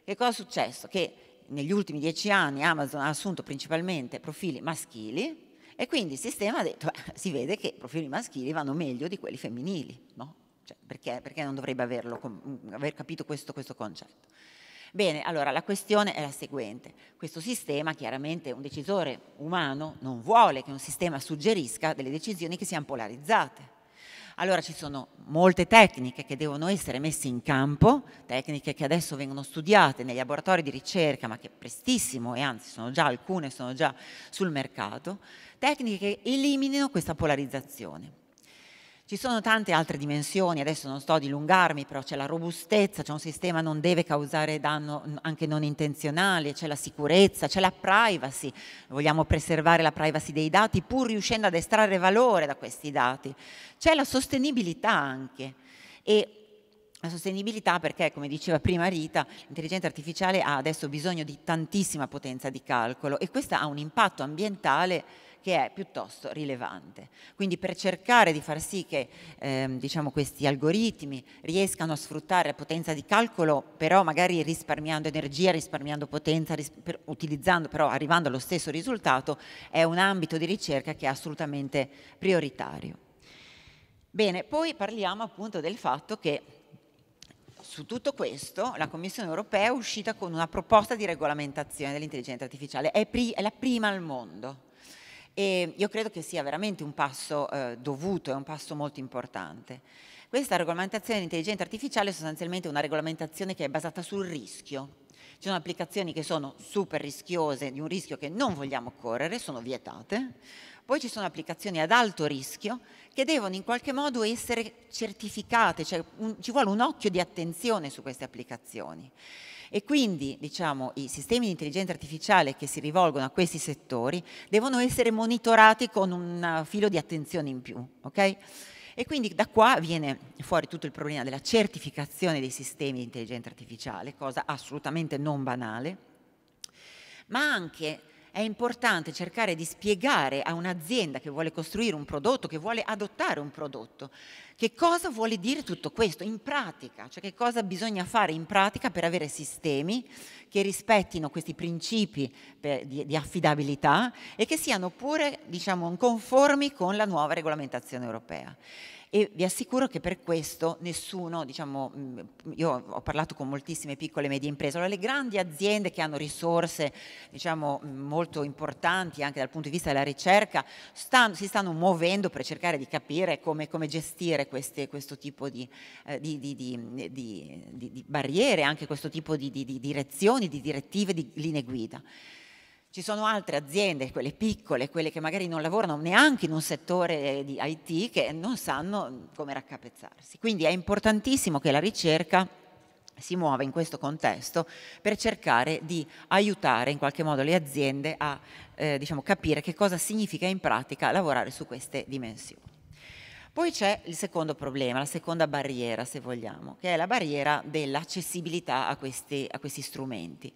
che cosa è successo? Che negli ultimi dieci anni Amazon ha assunto principalmente profili maschili, e quindi il sistema ha detto, si vede che i profili maschili vanno meglio di quelli femminili, no? Cioè, perché, perché, non dovrebbe averlo, mm, aver capito questo, questo concetto? Bene, allora la questione è la seguente. Questo sistema, chiaramente un decisore umano non vuole che un sistema suggerisca delle decisioni che siano polarizzate. Allora ci sono molte tecniche che devono essere messe in campo, tecniche che adesso vengono studiate nei laboratori di ricerca, ma che prestissimo, e anzi sono già alcune sono già sul mercato, tecniche che eliminino questa polarizzazione. Ci sono tante altre dimensioni, adesso non sto a dilungarmi, però c'è la robustezza, c'è un sistema che non deve causare danno anche non intenzionale, c'è la sicurezza, c'è la privacy, vogliamo preservare la privacy dei dati pur riuscendo ad estrarre valore da questi dati, c'è la sostenibilità anche. E la sostenibilità perché, come diceva prima Rita, l'intelligenza artificiale ha adesso bisogno di tantissima potenza di calcolo e questo ha un impatto ambientale che è piuttosto rilevante. Quindi per cercare di far sì che ehm, diciamo, questi algoritmi riescano a sfruttare la potenza di calcolo, però magari risparmiando energia, risparmiando potenza, ris utilizzando però arrivando allo stesso risultato, è un ambito di ricerca che è assolutamente prioritario. Bene, poi parliamo appunto del fatto che su tutto questo la Commissione europea è uscita con una proposta di regolamentazione dell'intelligenza artificiale, è, è, la prima al mondo. E io credo che sia veramente un passo eh, dovuto, è un passo molto importante. Questa regolamentazione dell'intelligenza artificiale è sostanzialmente una regolamentazione che è basata sul rischio. Ci sono applicazioni che sono super rischiose, di un rischio che non vogliamo correre, sono vietate. Poi ci sono applicazioni ad alto rischio che devono in qualche modo essere certificate, cioè un, ci vuole un occhio di attenzione su queste applicazioni. E quindi diciamo, i sistemi di intelligenza artificiale che si rivolgono a questi settori devono essere monitorati con un eh, filo di attenzione in più. Okay? E quindi da qua viene fuori tutto il problema della certificazione dei sistemi di intelligenza artificiale, cosa assolutamente non banale, ma anche è importante cercare di spiegare a un'azienda che vuole costruire un prodotto, che vuole adottare un prodotto, che cosa vuole dire tutto questo in pratica, cioè che cosa bisogna fare in pratica per avere sistemi che rispettino questi principi per, di, di, affidabilità e che siano pure diciamo, conformi con la nuova regolamentazione europea e vi assicuro che per questo nessuno, diciamo, mm, io ho parlato con moltissime piccole e medie imprese, allora le grandi aziende che hanno risorse diciamo, mm, molto importanti anche dal punto di vista della ricerca stanno, si stanno muovendo per cercare di capire come, come gestire queste, questo tipo di, eh, di, di, di, barriere, anche questo tipo di direzioni, di direttive, di linee guida. Ci sono altre aziende, quelle piccole, quelle che magari non lavorano neanche in un settore di IT, che non sanno come raccapezzarsi. Quindi è importantissimo che la ricerca si muova in questo contesto per cercare di aiutare in qualche modo le aziende a eh, diciamo, capire che cosa significa in pratica lavorare su queste dimensioni. Poi c'è il secondo problema, la seconda barriera, se vogliamo, che è la barriera dell'accessibilità a questi, a questi strumenti.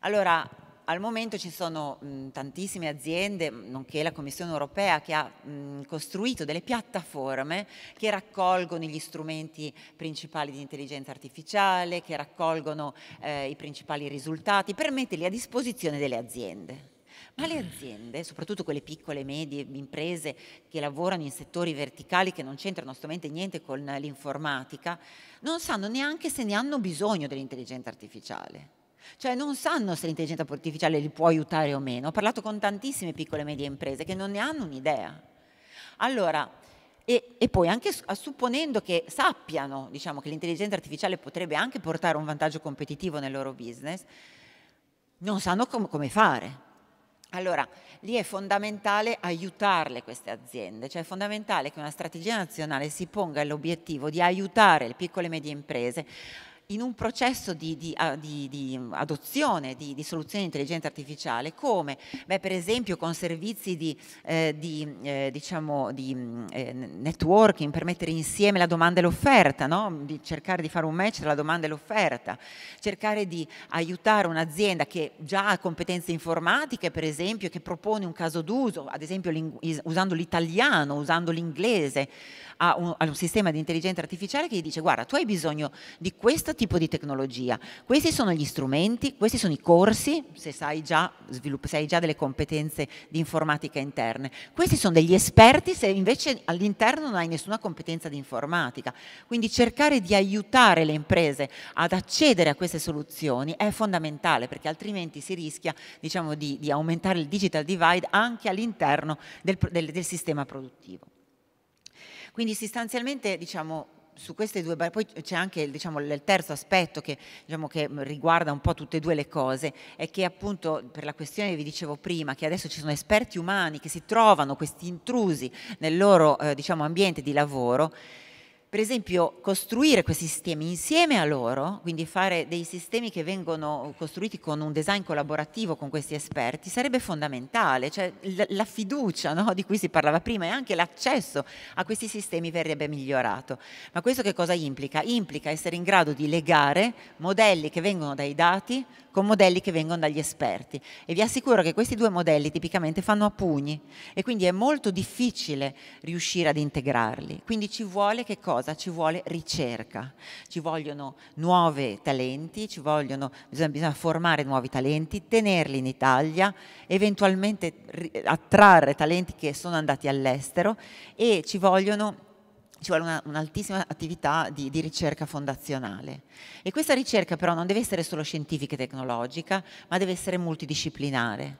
Allora, al momento ci sono mh, tantissime aziende, nonché la Commissione europea, che ha mh, costruito delle piattaforme che raccolgono gli strumenti principali di intelligenza artificiale, che raccolgono eh, i principali risultati per metterli a disposizione delle aziende. Ma le aziende, soprattutto quelle piccole e medie imprese che lavorano in settori verticali che non c'entrano assolutamente niente con l'informatica, non sanno neanche se ne hanno bisogno dell'intelligenza artificiale. Cioè non sanno se l'intelligenza artificiale li può aiutare o meno. Ho parlato con tantissime piccole e medie imprese che non ne hanno un'idea. Allora, e, e, poi anche supponendo che sappiano diciamo, che l'intelligenza artificiale potrebbe anche portare un vantaggio competitivo nel loro business, non sanno com come fare. Allora, lì è fondamentale aiutarle queste aziende, cioè è fondamentale che una strategia nazionale si ponga l'obiettivo di aiutare le piccole e medie imprese in un processo di, di, di, di adozione di, soluzioni di intelligenza artificiale, come beh, per esempio con servizi di, eh, eh, diciamo, mm, eh, networking per mettere insieme la domanda e l'offerta, no? di cercare di fare un match tra la domanda e l'offerta, cercare di aiutare un'azienda che già ha competenze informatiche, per esempio, che propone un caso d'uso, ad esempio usando l'italiano, usando l'inglese, a un, a un sistema di intelligenza artificiale che gli dice guarda tu hai bisogno di questo tipo di tecnologia, questi sono gli strumenti, questi sono i corsi, se sai già, svilupp- se hai già delle competenze di informatica interne, questi sono degli esperti se invece all'interno non hai nessuna competenza di informatica. Quindi cercare di aiutare le imprese ad accedere a queste soluzioni è fondamentale perché altrimenti si rischia diciamo, di, di, aumentare il digital divide anche all'interno del, del, del sistema produttivo. Quindi sostanzialmente diciamo su queste due, barriere, poi c'è anche diciamo, il terzo aspetto che, diciamo, che, riguarda un po' tutte e due le cose, è che appunto per la questione che vi dicevo prima, che adesso ci sono esperti umani che si trovano questi intrusi nel loro eh, diciamo, ambiente di lavoro, per esempio costruire questi sistemi insieme a loro, quindi fare dei sistemi che vengono costruiti con un design collaborativo con questi esperti, sarebbe fondamentale, cioè la fiducia no, di cui si parlava prima e anche l'accesso a questi sistemi verrebbe migliorato. Ma questo che cosa implica? Implica essere in grado di legare modelli che vengono dai dati con modelli che vengono dagli esperti e vi assicuro che questi due modelli tipicamente fanno a pugni e quindi è molto difficile riuscire ad integrarli. Quindi ci vuole che cosa? Ci vuole ricerca, ci vogliono nuovi talenti, ci vogliono, bisogna, bisogna formare nuovi talenti, tenerli in Italia, eventualmente attrarre talenti che sono andati all'estero e ci vogliono ci vuole una, un'altissima attività di, di, ricerca fondazionale e questa ricerca però non deve essere solo scientifica e tecnologica, ma deve essere multidisciplinare.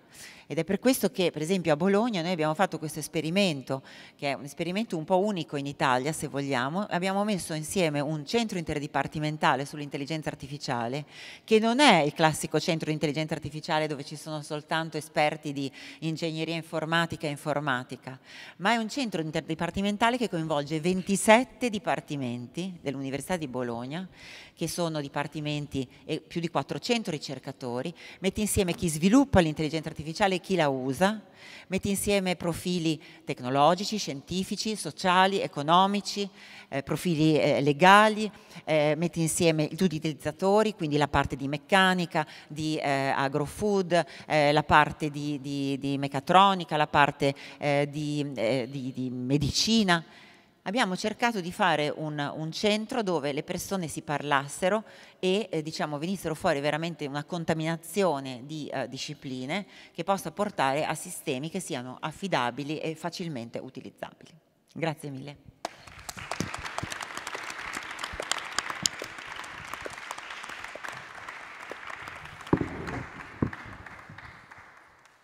Ed è per questo che, per esempio, a Bologna noi abbiamo fatto questo esperimento, che è un esperimento un po' unico in Italia, se vogliamo. Abbiamo messo insieme un centro interdipartimentale sull'intelligenza artificiale, che non è il classico centro di intelligenza artificiale dove ci sono soltanto esperti di ingegneria informatica e informatica, ma è un centro interdipartimentale che coinvolge 27 dipartimenti dell'Università di Bologna che sono dipartimenti e più di 400 ricercatori, metti insieme chi sviluppa l'intelligenza artificiale e chi la usa, metti insieme profili tecnologici, scientifici, sociali, economici, eh, profili eh, legali, eh, metti insieme tutti gli utilizzatori, quindi la parte di meccanica, di eh, agrofood, eh, la parte di, di, di, meccatronica, la parte eh, di, di medicina abbiamo cercato di fare un, un, centro dove le persone si parlassero e eh, diciamo, venissero fuori veramente una contaminazione di eh, discipline che possa portare a sistemi che siano affidabili e facilmente utilizzabili. Grazie mille.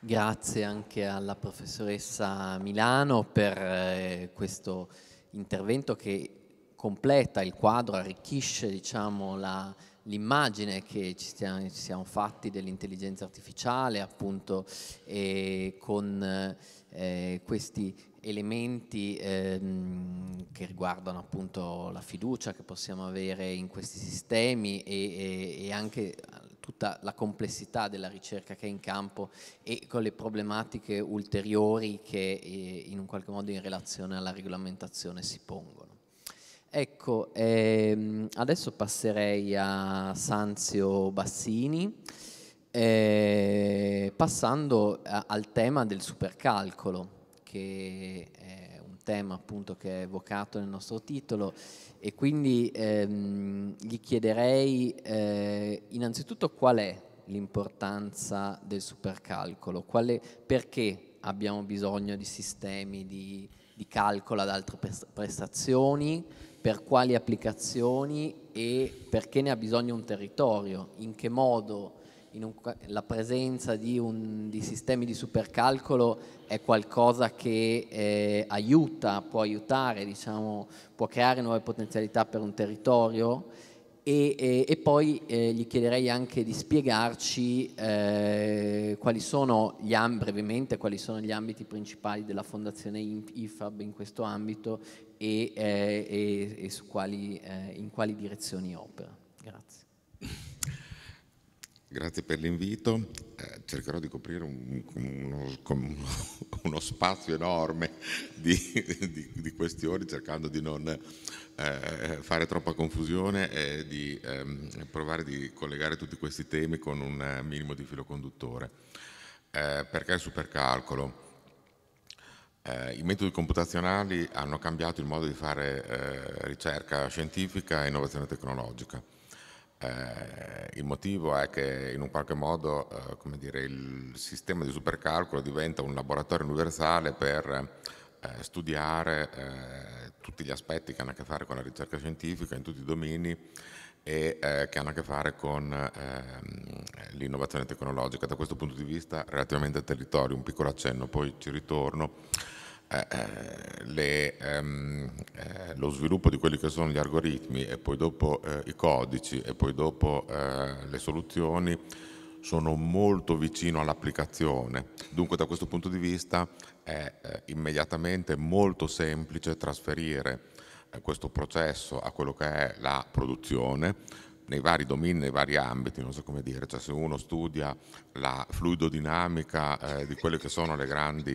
Grazie anche alla professoressa Milano per eh, questo intervento che completa il quadro, arricchisce diciamo, la, l'immagine che ci siamo, ci siamo fatti dell'intelligenza artificiale, appunto, eh, con eh, questi elementi ehm, che riguardano appunto la fiducia che possiamo avere in questi sistemi e, e, e anche tutta la complessità della ricerca che è in campo e con le problematiche ulteriori che eh, in un qualche modo in relazione alla regolamentazione si pongono. Ecco, ehm, adesso passerei a Sanzio Bassini, eh, passando a, al tema del supercalcolo, che eh, tema appunto che è evocato nel nostro titolo e quindi ehm, gli chiederei eh, innanzitutto qual è l'importanza del supercalcolo, quale, perché abbiamo bisogno di sistemi di, di calcolo ad altre prestazioni, per quali applicazioni e perché ne ha bisogno un territorio, in che modo un, la presenza di, un, di, sistemi di supercalcolo è qualcosa che eh, aiuta, può aiutare, diciamo, può creare nuove potenzialità per un territorio e, e, e poi eh, gli chiederei anche di spiegarci eh, quali sono gli ambiti, brevemente, quali sono gli ambiti principali della fondazione IFAB in questo ambito e, eh, e quali, eh, in quali direzioni opera. Grazie. Grazie per l'invito, eh, cercherò di coprire un, uno, uno, spazio enorme di, di, di, questioni cercando di non eh, fare troppa confusione e di ehm, provare di collegare tutti questi temi con un minimo di filo conduttore. Eh, perché il supercalcolo? Eh, I metodi computazionali hanno cambiato il modo di fare eh, ricerca scientifica e innovazione tecnologica eh, il motivo è che in un qualche modo eh, dire, il sistema di supercalcolo diventa un laboratorio universale per eh, studiare eh, tutti gli aspetti che hanno a che fare con la ricerca scientifica in tutti i domini e eh, che hanno a che fare con ehm, l'innovazione tecnologica. Da questo punto di vista relativamente al territorio, un piccolo accenno, poi ci ritorno. Eh, eh, le, ehm, eh, lo sviluppo di quelli che sono gli algoritmi e poi dopo i codici e poi dopo le soluzioni sono molto vicino all'applicazione. Dunque da questo punto di vista è eh, immediatamente molto semplice trasferire eh, questo processo a quello che è la produzione, nei vari domini, nei vari ambiti, non so come dire, cioè se uno studia la fluidodinamica eh, di quelle che sono le grandi,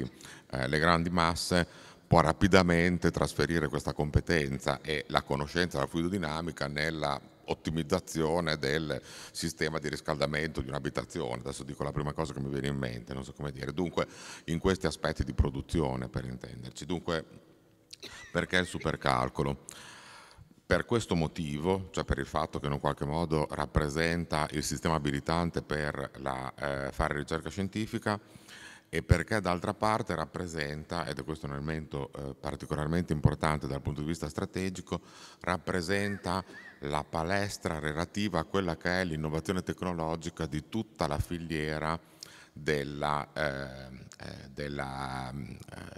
eh, le grandi masse, può rapidamente trasferire questa competenza e la conoscenza della fluidodinamica nella ottimizzazione del sistema di riscaldamento di un'abitazione. Adesso dico la prima cosa che mi viene in mente, non so come dire. Dunque, in questi aspetti di produzione, per intenderci. Dunque, perché il supercalcolo? per questo motivo, cioè per il fatto che in un qualche modo rappresenta il sistema abilitante per la, eh, fare ricerca scientifica e perché d'altra parte rappresenta, ed è questo un elemento eh, particolarmente importante dal punto di vista strategico, rappresenta la palestra relativa a quella che è l'innovazione tecnologica di tutta la filiera della, ehm, eh, della mm,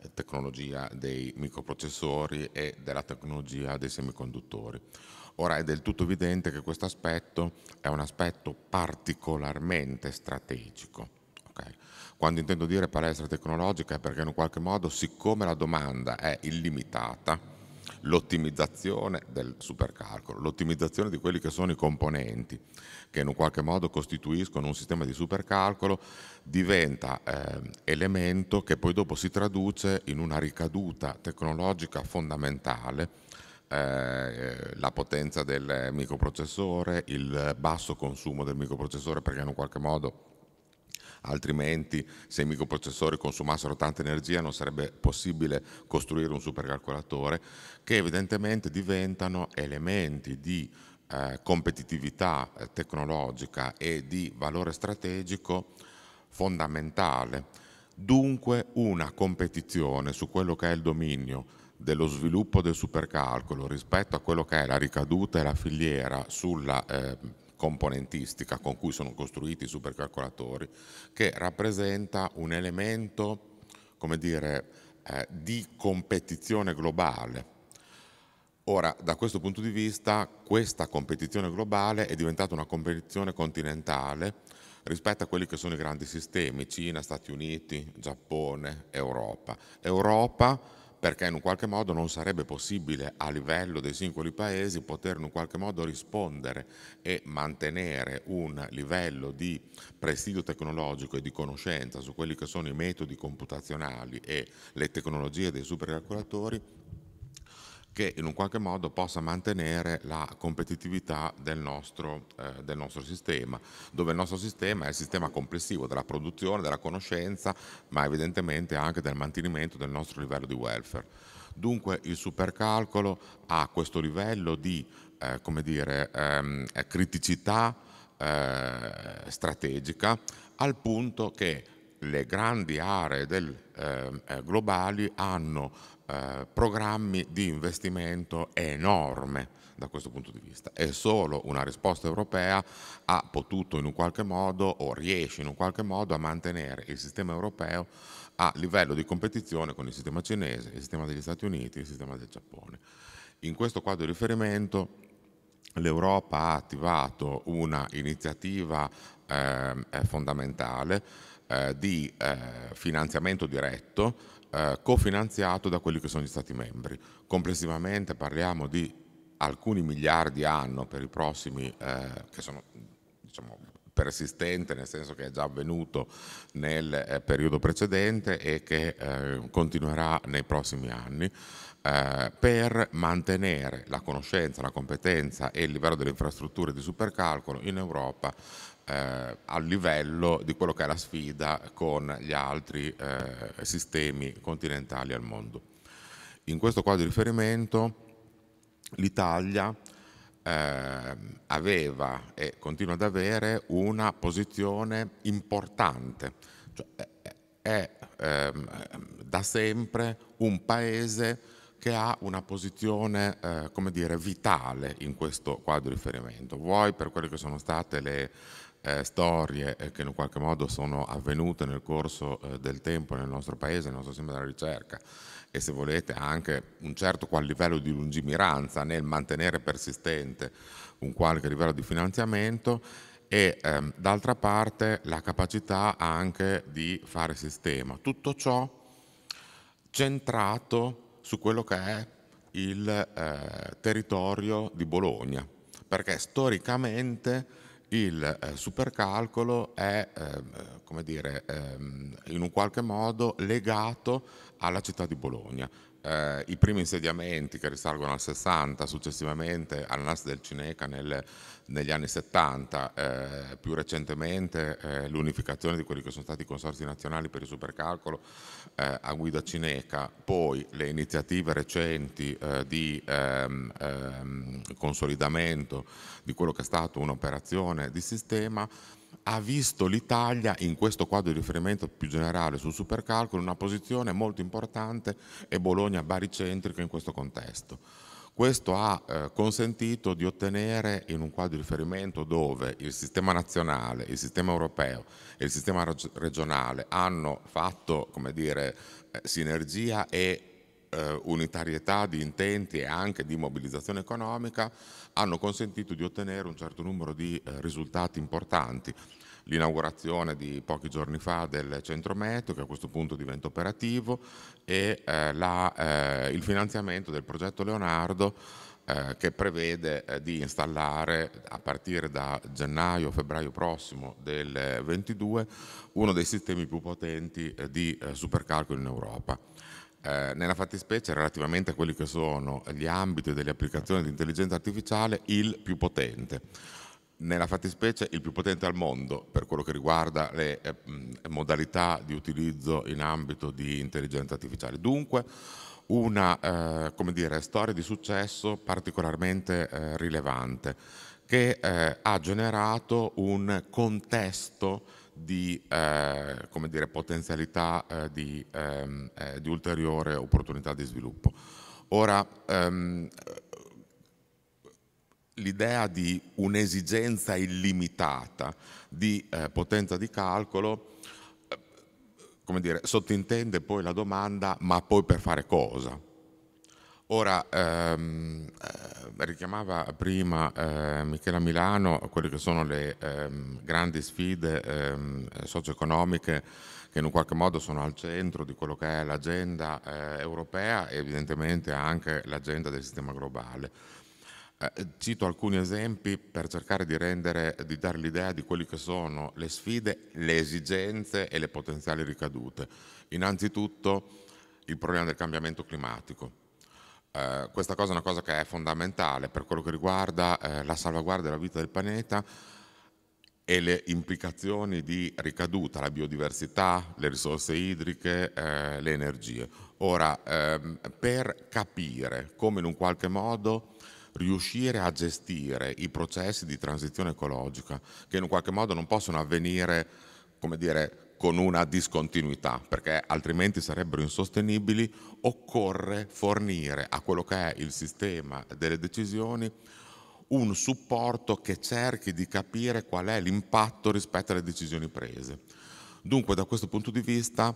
eh, tecnologia dei microprocessori e della tecnologia dei semiconduttori. Ora è del tutto evidente che questo aspetto è un aspetto particolarmente strategico. Okay? Quando intendo dire palestra tecnologica è perché in un qualche modo, siccome la domanda è illimitata, l'ottimizzazione del supercalcolo, l'ottimizzazione di quelli che sono i componenti che in un qualche modo costituiscono un sistema di supercalcolo, diventa eh, elemento che poi dopo si traduce in una ricaduta tecnologica fondamentale eh, la potenza del microprocessore, il basso consumo del microprocessore perché in un qualche modo altrimenti se i microprocessori consumassero tanta energia non sarebbe possibile costruire un supercalcolatore, che evidentemente diventano elementi di eh, competitività eh, tecnologica e di valore strategico fondamentale. Dunque una competizione su quello che è il dominio dello sviluppo del supercalcolo rispetto a quello che è la ricaduta e la filiera sulla eh, componentistica con cui sono costruiti i supercalcolatori, che rappresenta un elemento, come dire, eh, di competizione globale. Ora, da questo punto di vista, questa competizione globale è diventata una competizione continentale rispetto a quelli che sono i grandi sistemi, Cina, Stati Uniti, Giappone, Europa. Europa perché in un qualche modo non sarebbe possibile a livello dei singoli paesi poter in un qualche modo rispondere e mantenere un livello di prestigio tecnologico e di conoscenza su quelli che sono i metodi computazionali e le tecnologie dei supercalcolatori che in un qualche modo possa mantenere la competitività del nostro, eh, del nostro, sistema, dove il nostro sistema è il sistema complessivo della produzione, della conoscenza, ma evidentemente anche del mantenimento del nostro livello di welfare. Dunque il supercalcolo ha questo livello di eh, dire, ehm, eh, criticità eh, strategica al punto che le grandi aree del, ehm, eh, globali hanno eh, programmi di investimento enorme da questo punto di vista e solo una risposta europea ha potuto in un qualche modo o riesce in un qualche modo a mantenere il sistema europeo a livello di competizione con il sistema cinese, il sistema degli Stati Uniti, il sistema del Giappone. In questo quadro di riferimento l'Europa ha attivato una iniziativa eh, fondamentale eh, di eh, finanziamento diretto eh, cofinanziato da quelli che sono gli Stati membri. Complessivamente parliamo di alcuni miliardi anno per i prossimi, eh, che sono diciamo, persistente, nel senso che è già avvenuto nel eh, periodo precedente e che eh, continuerà nei prossimi anni, eh, per mantenere la conoscenza, la competenza e il livello delle infrastrutture di supercalcolo in Europa eh, a livello di quello che è la sfida con gli altri eh, sistemi continentali al mondo. In questo quadro di riferimento l'Italia eh, aveva e continua ad avere una posizione importante, cioè, è ehm, da sempre un paese che ha una posizione, eh, come dire, vitale in questo quadro di riferimento, vuoi per quelle che sono state le eh, storie eh, che in qualche modo sono avvenute nel corso eh, del tempo nel nostro paese, nel nostro sistema della ricerca e se volete anche un certo qual livello di lungimiranza nel mantenere persistente un qualche livello di finanziamento e ehm, d'altra parte la capacità anche di fare sistema. Tutto ciò centrato su quello che è il eh, territorio di Bologna, perché storicamente il eh, supercalcolo è, ehm, come dire, ehm, in un qualche modo legato alla città di Bologna. Eh, I primi insediamenti che risalgono al 60, successivamente al NAS del Cineca nel, negli anni 70, eh, più recentemente eh, l'unificazione di quelli che sono stati i consorsi nazionali per il supercalcolo eh, a guida cineca, poi le iniziative recenti eh, di ehm, ehm, consolidamento di quello che è stata un'operazione di sistema, ha visto l'Italia in questo quadro di riferimento più generale sul supercalcolo in una posizione molto importante e Bologna baricentrica in questo contesto. Questo ha eh, consentito di ottenere in un quadro di riferimento dove il sistema nazionale, il sistema europeo e il sistema regionale hanno fatto dire, eh, sinergia e eh, unitarietà di intenti e anche di mobilizzazione economica, hanno consentito di ottenere un certo numero di eh, risultati importanti l'inaugurazione di pochi giorni fa del centro meteo che a questo punto diventa operativo, e eh, la, eh, il finanziamento del progetto Leonardo eh, che prevede eh, di installare a partire da gennaio-febbraio prossimo del 22 eh, uno dei sistemi più potenti di supercalcolo in Europa. Eh, nella fattispecie relativamente a quelli che sono gli ambiti delle applicazioni di intelligenza artificiale il più potente nella fattispecie il più potente al mondo per quello che riguarda le eh, modalità di utilizzo in ambito di intelligenza artificiale. Dunque una eh, dire, storia di successo particolarmente eh, rilevante che eh, ha generato un contesto di eh, dire, potenzialità eh, di, ehm, di ulteriore opportunità di sviluppo. Ora, ehm, l'idea di un'esigenza illimitata di eh, potenza di calcolo eh, come dire, sottintende poi la domanda ma poi per fare cosa? Ora, ehm, eh, richiamava prima eh, Michela Milano quelle che sono le ehm, grandi sfide ehm, socio-economiche che in un qualche modo sono al centro di quello che è l'agenda eh, europea e evidentemente anche l'agenda del sistema globale. Eh, cito alcuni esempi per cercare di, rendere, di dare l'idea di quelle che sono le sfide, le esigenze e le potenziali ricadute. Innanzitutto il problema del cambiamento climatico. Eh, questa cosa è una cosa che è fondamentale per quello che riguarda eh, la salvaguardia della vita del pianeta e le implicazioni di ricaduta, la biodiversità, le risorse idriche, eh, le energie. Ora, ehm, per capire come in un qualche modo riuscire a gestire i processi di transizione ecologica che in un qualche modo non possono avvenire, come dire, con una discontinuità, perché altrimenti sarebbero insostenibili, occorre fornire a quello che è il sistema delle decisioni un supporto che cerchi di capire qual è l'impatto rispetto alle decisioni prese. Dunque, da questo punto di vista,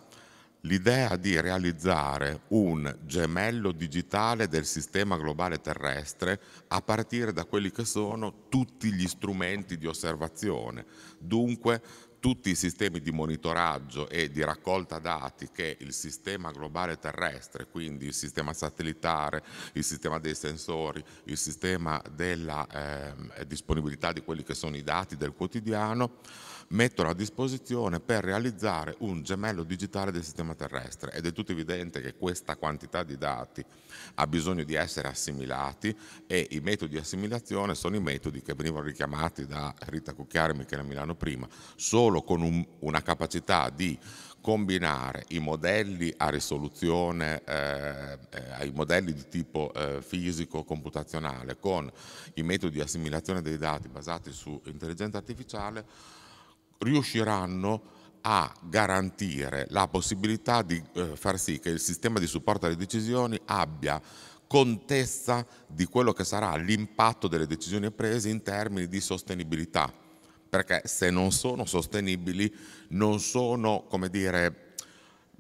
l'idea di realizzare un gemello digitale del sistema globale terrestre a partire da quelli che sono tutti gli strumenti di osservazione, dunque tutti i sistemi di monitoraggio e di raccolta dati che il sistema globale terrestre, quindi il sistema satellitare, il sistema dei sensori, il sistema della eh, disponibilità di quelli che sono i dati del quotidiano, mettono a disposizione per realizzare un gemello digitale del sistema terrestre ed è tutto evidente che questa quantità di dati ha bisogno di essere assimilati e i metodi di assimilazione sono i metodi che venivano richiamati da Rita Cucchiari e Michela Milano prima, solo con un, una capacità di combinare i modelli a risoluzione, eh, eh, i modelli di tipo eh, fisico computazionale con i metodi di assimilazione dei dati basati su intelligenza artificiale riusciranno a garantire la possibilità di eh, far sì che il sistema di supporto alle decisioni abbia contessa di quello che sarà l'impatto delle decisioni prese in termini di sostenibilità, perché se non sono sostenibili non sono, come dire,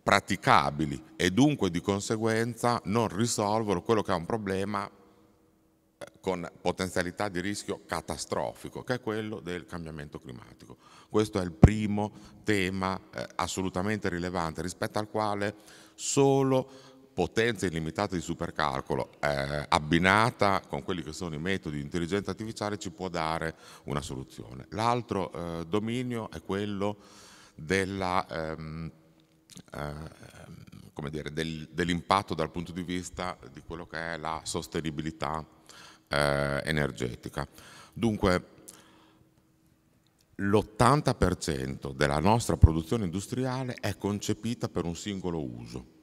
praticabili e dunque di conseguenza non risolvono quello che è un problema eh, con potenzialità di rischio catastrofico, che è quello del cambiamento climatico. Questo è il primo tema eh, assolutamente rilevante rispetto al quale solo potenza illimitata di supercalcolo eh, abbinata con quelli che sono i metodi di intelligenza artificiale ci può dare una soluzione. L'altro eh, dominio è quello della... Ehm, ehm Dire, del, dell'impatto dal punto di vista di quello che è la sostenibilità eh, energetica. Dunque l'80% della nostra produzione industriale è concepita per un singolo uso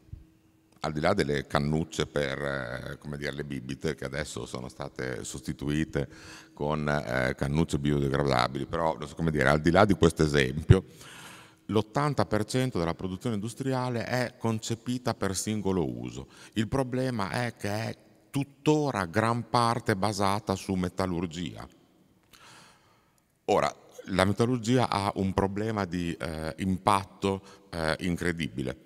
al di là delle cannucce per eh, dire, le bibite che adesso sono state sostituite con eh, cannucce biodegradabili, però come dire, al di là di questo esempio, l'80% della produzione industriale è concepita per singolo uso. Il problema è che è tuttora gran parte basata su metallurgia. Ora, la metallurgia ha un problema di eh, impatto eh, incredibile.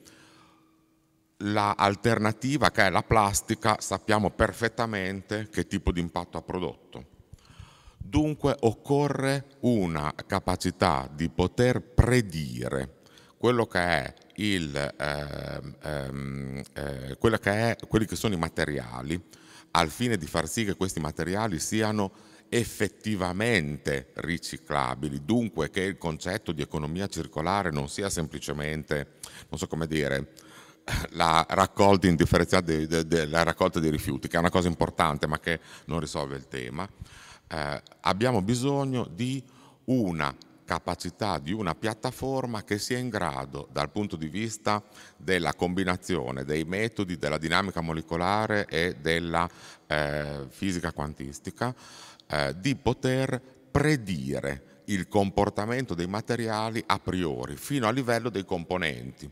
L'alternativa la che è la plastica sappiamo perfettamente che tipo di impatto ha prodotto. Dunque occorre una capacità di poter predire quello che è il, ehm, ehm eh, che è, quelli che sono i materiali al fine di far sì che questi materiali siano effettivamente riciclabili, dunque che il concetto di economia circolare non sia semplicemente, non so come dire, la raccolta indifferenziata della raccolta dei rifiuti, che è una cosa importante ma che non risolve il tema, eh, abbiamo bisogno di una capacità di una piattaforma che sia in grado, dal punto di vista della combinazione dei metodi della dinamica molecolare e della eh, fisica quantistica, eh, di poter predire il comportamento dei materiali a priori, fino a livello dei componenti.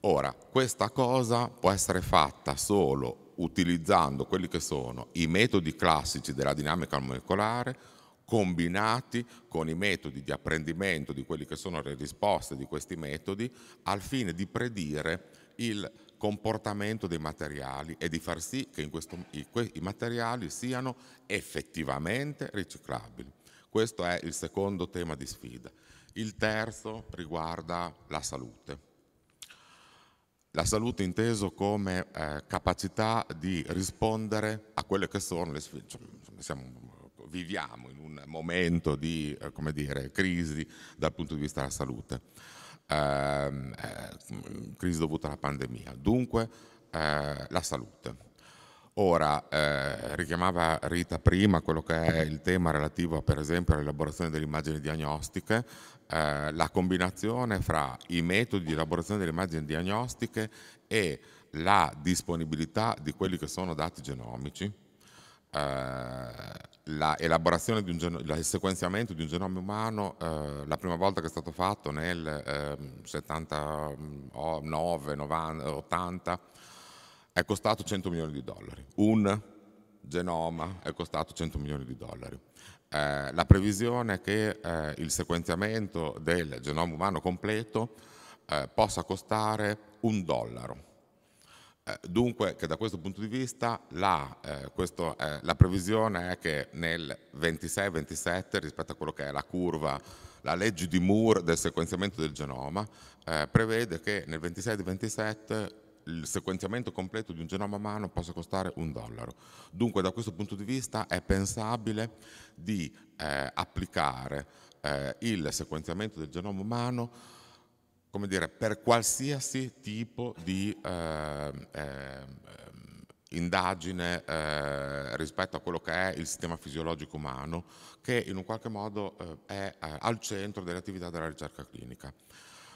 Ora, questa cosa può essere fatta solo utilizzando quelli che sono i metodi classici della dinamica molecolare, combinati con i metodi di apprendimento di quelle che sono le risposte di questi metodi al fine di predire il comportamento dei materiali e di far sì che questo, i, que, i materiali siano effettivamente riciclabili. Questo è il secondo tema di sfida. Il terzo riguarda la salute. La salute inteso come eh, capacità di rispondere a quelle che sono le sfide. Cioè, siamo, viviamo in un momento di eh, dire, crisi dal punto di vista della salute Ehm, eh, crisi dovuta alla pandemia, dunque eh, la salute. Ora, eh, richiamava Rita prima quello che è il tema relativo per esempio all'elaborazione delle immagini diagnostiche, eh, la combinazione fra i metodi di elaborazione delle immagini diagnostiche e la disponibilità di quelli che sono dati genomici, eh, l'elaborazione di un genoma, il sequenziamento di un genoma umano, eh, la prima volta che è stato fatto nel eh, 79, 90, 80, è costato 100 milioni di dollari. Un genoma è costato 100 milioni di dollari. Eh, la previsione è che eh, il sequenziamento del genoma umano completo eh, possa costare un dollaro eh, dunque che da questo punto di vista la, eh, questo, eh, la previsione è che nel 26-27 rispetto a quello che è la curva, la legge di Moore del sequenziamento del genoma eh, prevede che nel 26-27 il sequenziamento completo di un genoma umano possa costare un dollaro. Dunque da questo punto di vista è pensabile di eh, applicare eh, il sequenziamento del genoma umano come dire, per qualsiasi tipo di eh, eh, indagine eh, rispetto a quello che è il sistema fisiologico umano, che in un qualche modo eh, è eh, al centro delle attività della ricerca clinica.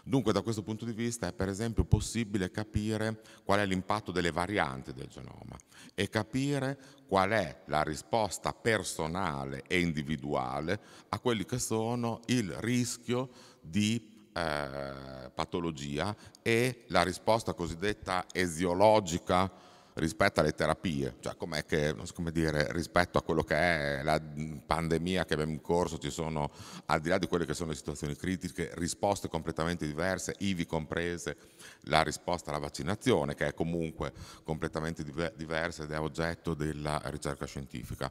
Dunque da questo punto di vista è per esempio possibile capire qual è l'impatto delle varianti del genoma e capire qual è la risposta personale e individuale a quelli che sono il rischio di eh, patologia e la risposta cosiddetta esiologica rispetto alle terapie, cioè com'è che, so come dire, rispetto a quello che è la pandemia che abbiamo in corso, ci sono, al di là di quelle che sono le situazioni critiche, risposte completamente diverse, ivi comprese la risposta alla vaccinazione, che è comunque completamente diversa ed è oggetto della ricerca scientifica.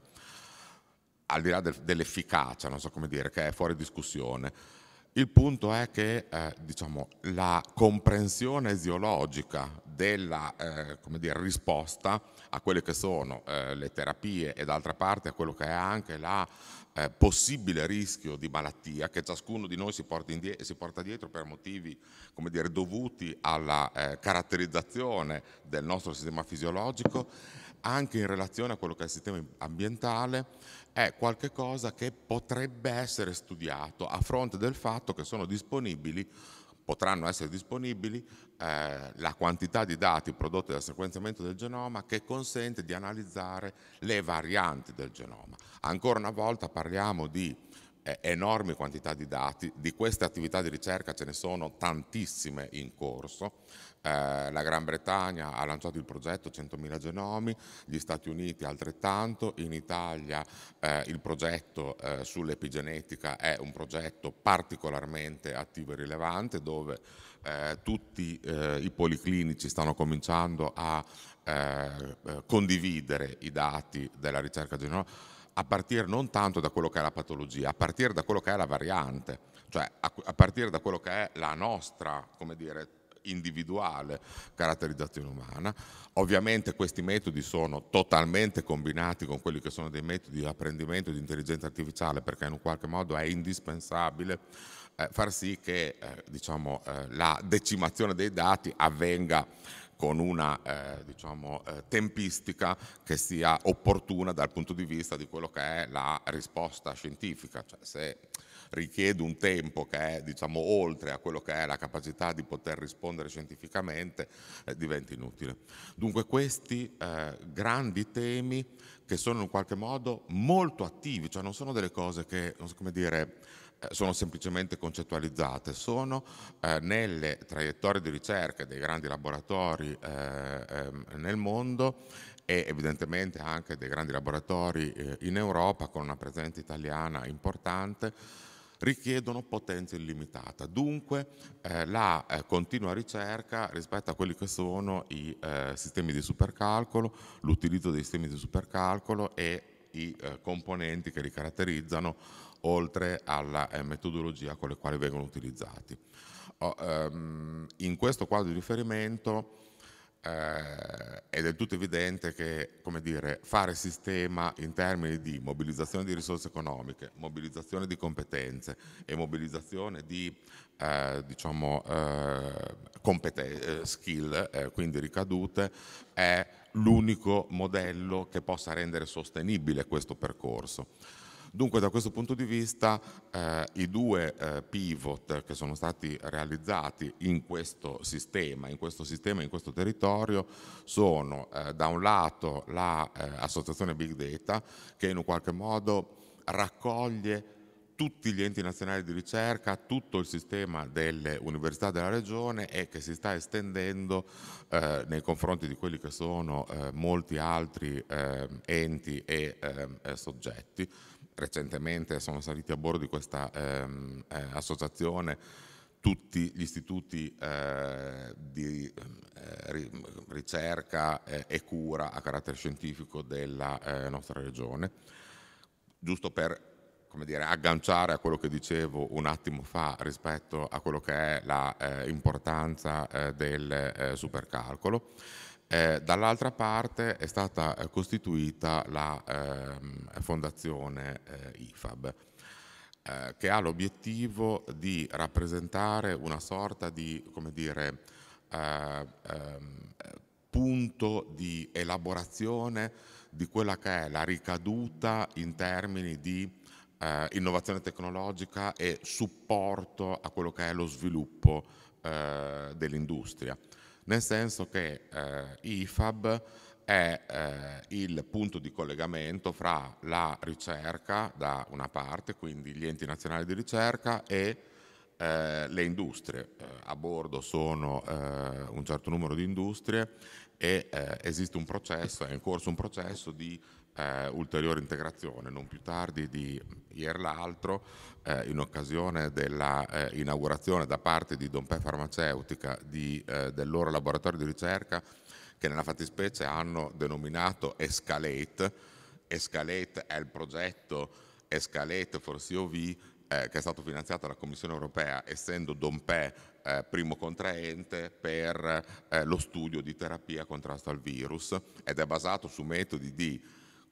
Al di là del, dell'efficacia, non so come dire, che è fuori discussione. Il punto è che eh, diciamo, la comprensione eziologica della eh, dire, risposta a quelle che sono eh, le terapie e d'altra parte a quello che è anche la eh, possibile rischio di malattia che ciascuno di noi si porta, indietro, si porta dietro per motivi dire, dovuti alla eh, caratterizzazione del nostro sistema fisiologico anche in relazione a quello che è il sistema ambientale, è qualcosa che potrebbe essere studiato a fronte del fatto che sono disponibili potranno essere disponibili eh, la quantità di dati prodotti dal sequenziamento del genoma che consente di analizzare le varianti del genoma. Ancora una volta parliamo di enormi quantità di dati, di queste attività di ricerca ce ne sono tantissime in corso, eh, la Gran Bretagna ha lanciato il progetto 100.000 genomi, gli Stati Uniti altrettanto, in Italia eh, il progetto eh, sull'epigenetica è un progetto particolarmente attivo e rilevante dove eh, tutti eh, i policlinici stanno cominciando a eh, condividere i dati della ricerca genomica a partire non tanto da quello che è la patologia, a partire da quello che è la variante, cioè a, a partire da quello che è la nostra, come dire, individuale caratterizzazione umana. Ovviamente questi metodi sono totalmente combinati con quelli che sono dei metodi di apprendimento di intelligenza artificiale perché in un qualche modo è indispensabile eh, far sì che eh, diciamo, eh, la decimazione dei dati avvenga con una eh, diciamo, eh, tempistica che sia opportuna dal punto di vista di quello che è la risposta scientifica. Cioè, se richiede un tempo che è diciamo, oltre a quello che è la capacità di poter rispondere scientificamente, eh, diventa inutile. Dunque questi eh, grandi temi che sono in qualche modo molto attivi, cioè non sono delle cose che, non so come dire, eh, sono semplicemente concettualizzate, sono eh, nelle traiettorie di ricerca dei grandi laboratori eh, ehm, nel mondo e evidentemente anche dei grandi laboratori eh, in Europa con una presenza italiana importante richiedono potenza illimitata. Dunque eh, la eh, continua ricerca rispetto a quelli che sono i eh, sistemi di supercalcolo, l'utilizzo dei sistemi di supercalcolo e i eh, componenti che li caratterizzano oltre alla eh, metodologia con le quali vengono utilizzati. Oh, ehm, in questo quadro di riferimento eh, è del tutto evidente che dire, fare sistema in termini di mobilizzazione di risorse economiche, mobilizzazione di competenze e mobilizzazione di eh, diciamo, eh, competen- eh, skill, eh, quindi ricadute, è l'unico modello che possa rendere sostenibile questo percorso. Dunque da questo punto di vista eh, i due eh, pivot che sono stati realizzati in questo sistema, in questo, sistema, in questo territorio sono eh, da un lato l'associazione la, eh, Big Data che in un qualche modo raccoglie tutti gli enti nazionali di ricerca, tutto il sistema delle università della regione e che si sta estendendo eh, nei confronti di quelli che sono eh, molti altri eh, enti e ehm, soggetti recentemente sono saliti a bordo di questa ehm, eh, associazione tutti gli istituti eh, di eh, ricerca eh, e cura a carattere scientifico della eh, nostra regione, giusto per come dire, agganciare a quello che dicevo un attimo fa rispetto a quello che è l'importanza eh, del supercalcolo. Eh, dall'altra parte è stata eh, costituita la ehm, eh, fondazione IFAB, eh, che ha l'obiettivo di rappresentare una sorta di, dire, eh, ehm, punto di elaborazione di quella che è la ricaduta in termini di innovazione tecnologica e supporto a quello che è lo sviluppo dell'industria nel senso che eh, IFAB è eh, il punto di collegamento fra la ricerca da una parte, quindi gli enti nazionali di ricerca e eh, le industrie. Eh, a bordo sono eh, un certo numero di industrie e eh, esiste un processo, è in corso un processo di eh, ulteriore integrazione, non più tardi di ieri l'altro, eh, in occasione dell'inaugurazione eh, da parte di Dompè Farmaceutica di, eh, del loro laboratorio di ricerca, che nella fattispecie hanno denominato Escalate. Escalate è il progetto Escalate for COV eh, che è stato finanziato dalla Commissione europea, essendo Dompè eh, primo contraente per eh, lo studio di terapia contrasto al virus ed è basato su metodi di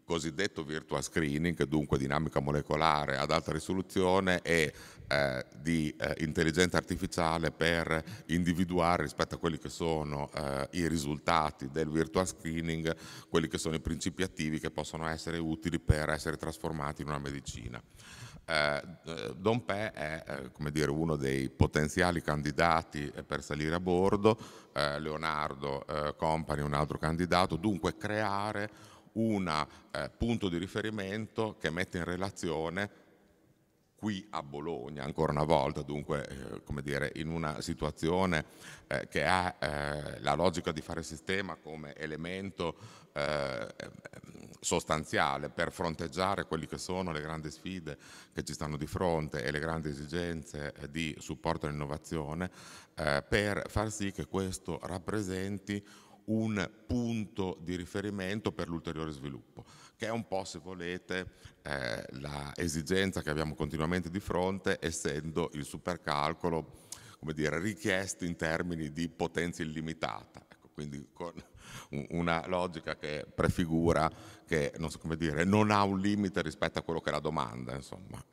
cosiddetto virtual screening, dunque dinamica molecolare ad alta risoluzione e eh, di eh, intelligenza artificiale per individuare rispetto a quelli che sono eh, i risultati del virtual screening, quelli che sono i principi attivi che possono essere utili per essere trasformati in una medicina. Eh, eh, Don Pè è eh, dire, uno dei potenziali candidati per salire a bordo, Leonardo Company è un altro candidato, dunque creare un eh, punto di riferimento che mette in relazione qui a Bologna ancora una volta, dunque eh, come dire, in una situazione eh, che ha eh, la logica di fare sistema come elemento eh, sostanziale per fronteggiare quelle che sono le grandi sfide che ci stanno di fronte e le grandi esigenze eh, di supporto all'innovazione, eh, per far sì che questo rappresenti un punto di riferimento per l'ulteriore sviluppo, che è un po', se volete, eh, l'esigenza che abbiamo continuamente di fronte, essendo il supercalcolo come dire, richiesto in termini di potenza illimitata. Ecco, quindi con una logica che prefigura che non, so dire, non ha un limite rispetto a quello che è la domanda. Insomma.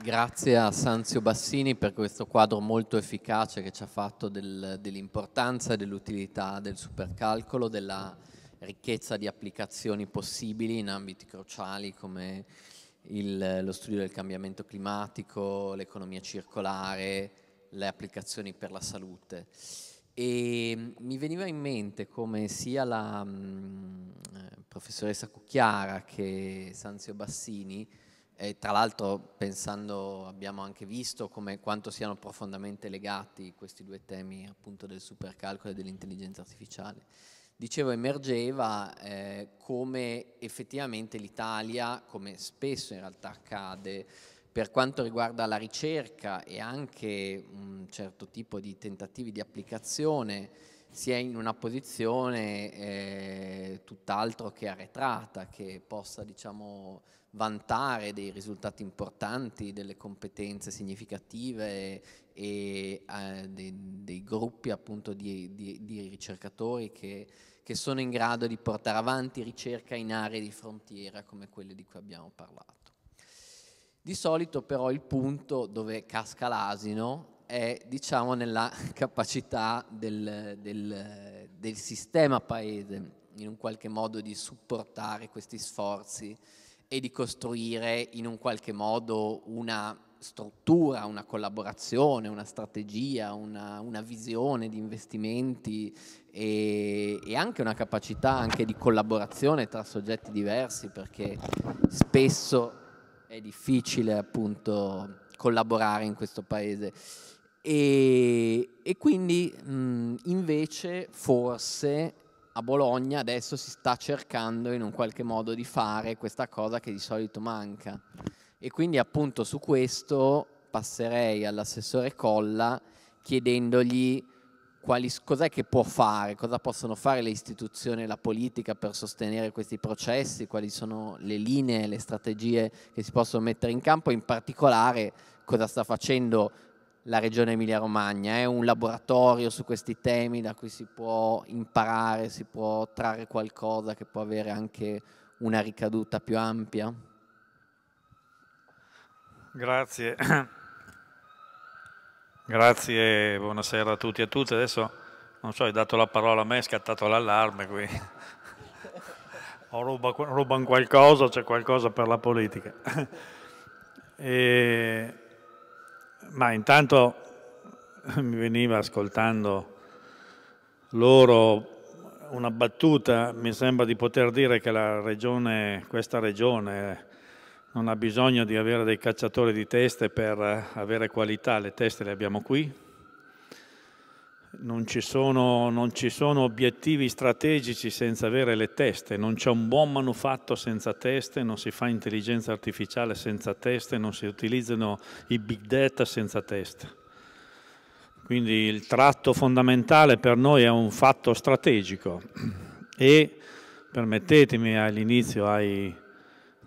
Grazie a Sanzio Bassini per questo quadro molto efficace che ci ha fatto del, dell'importanza e dell'utilità del supercalcolo, della ricchezza di applicazioni possibili in ambiti cruciali come il, lo studio del cambiamento climatico, l'economia circolare, le applicazioni per la salute. E mi veniva in mente come sia la mh, mm, eh, professoressa Cucchiara che Sanzio Bassini e tra l'altro pensando abbiamo anche visto come, quanto siano profondamente legati questi due temi appunto del supercalcolo e dell'intelligenza artificiale. Dicevo, emergeva eh, come effettivamente l'Italia, come spesso in realtà accade, per quanto riguarda la ricerca e anche un certo tipo di tentativi di applicazione, si è in una posizione eh, tutt'altro che arretrata, che possa diciamo, vantare dei risultati importanti, delle competenze significative e eh, dei, dei, gruppi appunto di, di, di ricercatori che, che, sono in grado di portare avanti ricerca in aree di frontiera come quelle di cui abbiamo parlato. Di solito però il punto dove casca l'asino è diciamo nella capacità del, del, del sistema paese in un qualche modo di supportare questi sforzi e di costruire in un qualche modo una struttura, una collaborazione, una strategia, una, una visione di investimenti e, e, anche una capacità anche di collaborazione tra soggetti diversi perché spesso è difficile appunto collaborare in questo paese. E, e quindi mh, invece forse a Bologna adesso si sta cercando in un qualche modo di fare questa cosa che di solito manca. E quindi appunto su questo passerei all'assessore Colla chiedendogli quali, cos'è che può fare, cosa possono fare le istituzioni e la politica per sostenere questi processi, quali sono le linee, le strategie che si possono mettere in campo, in particolare cosa sta facendo la regione Emilia-Romagna, è un laboratorio su questi temi da cui si può imparare, si può trarre qualcosa che può avere anche una ricaduta più ampia? Grazie. Grazie, buonasera a tutti e a tutte. Adesso, non so, hai dato la parola a me, è scattato l'allarme qui. o ruba, rubano qualcosa, c'è qualcosa per la politica. e ma intanto mi veniva ascoltando loro una battuta, mi sembra di poter dire che regione, questa regione non ha bisogno di avere dei cacciatori di teste per avere qualità, le teste le abbiamo qui, non ci, sono, non ci, sono, obiettivi strategici senza avere le teste, non c'è un buon manufatto senza teste, non si fa intelligenza artificiale senza teste, non si utilizzano i big data senza teste. Quindi il tratto fondamentale per noi è un fatto strategico e permettetemi all'inizio hai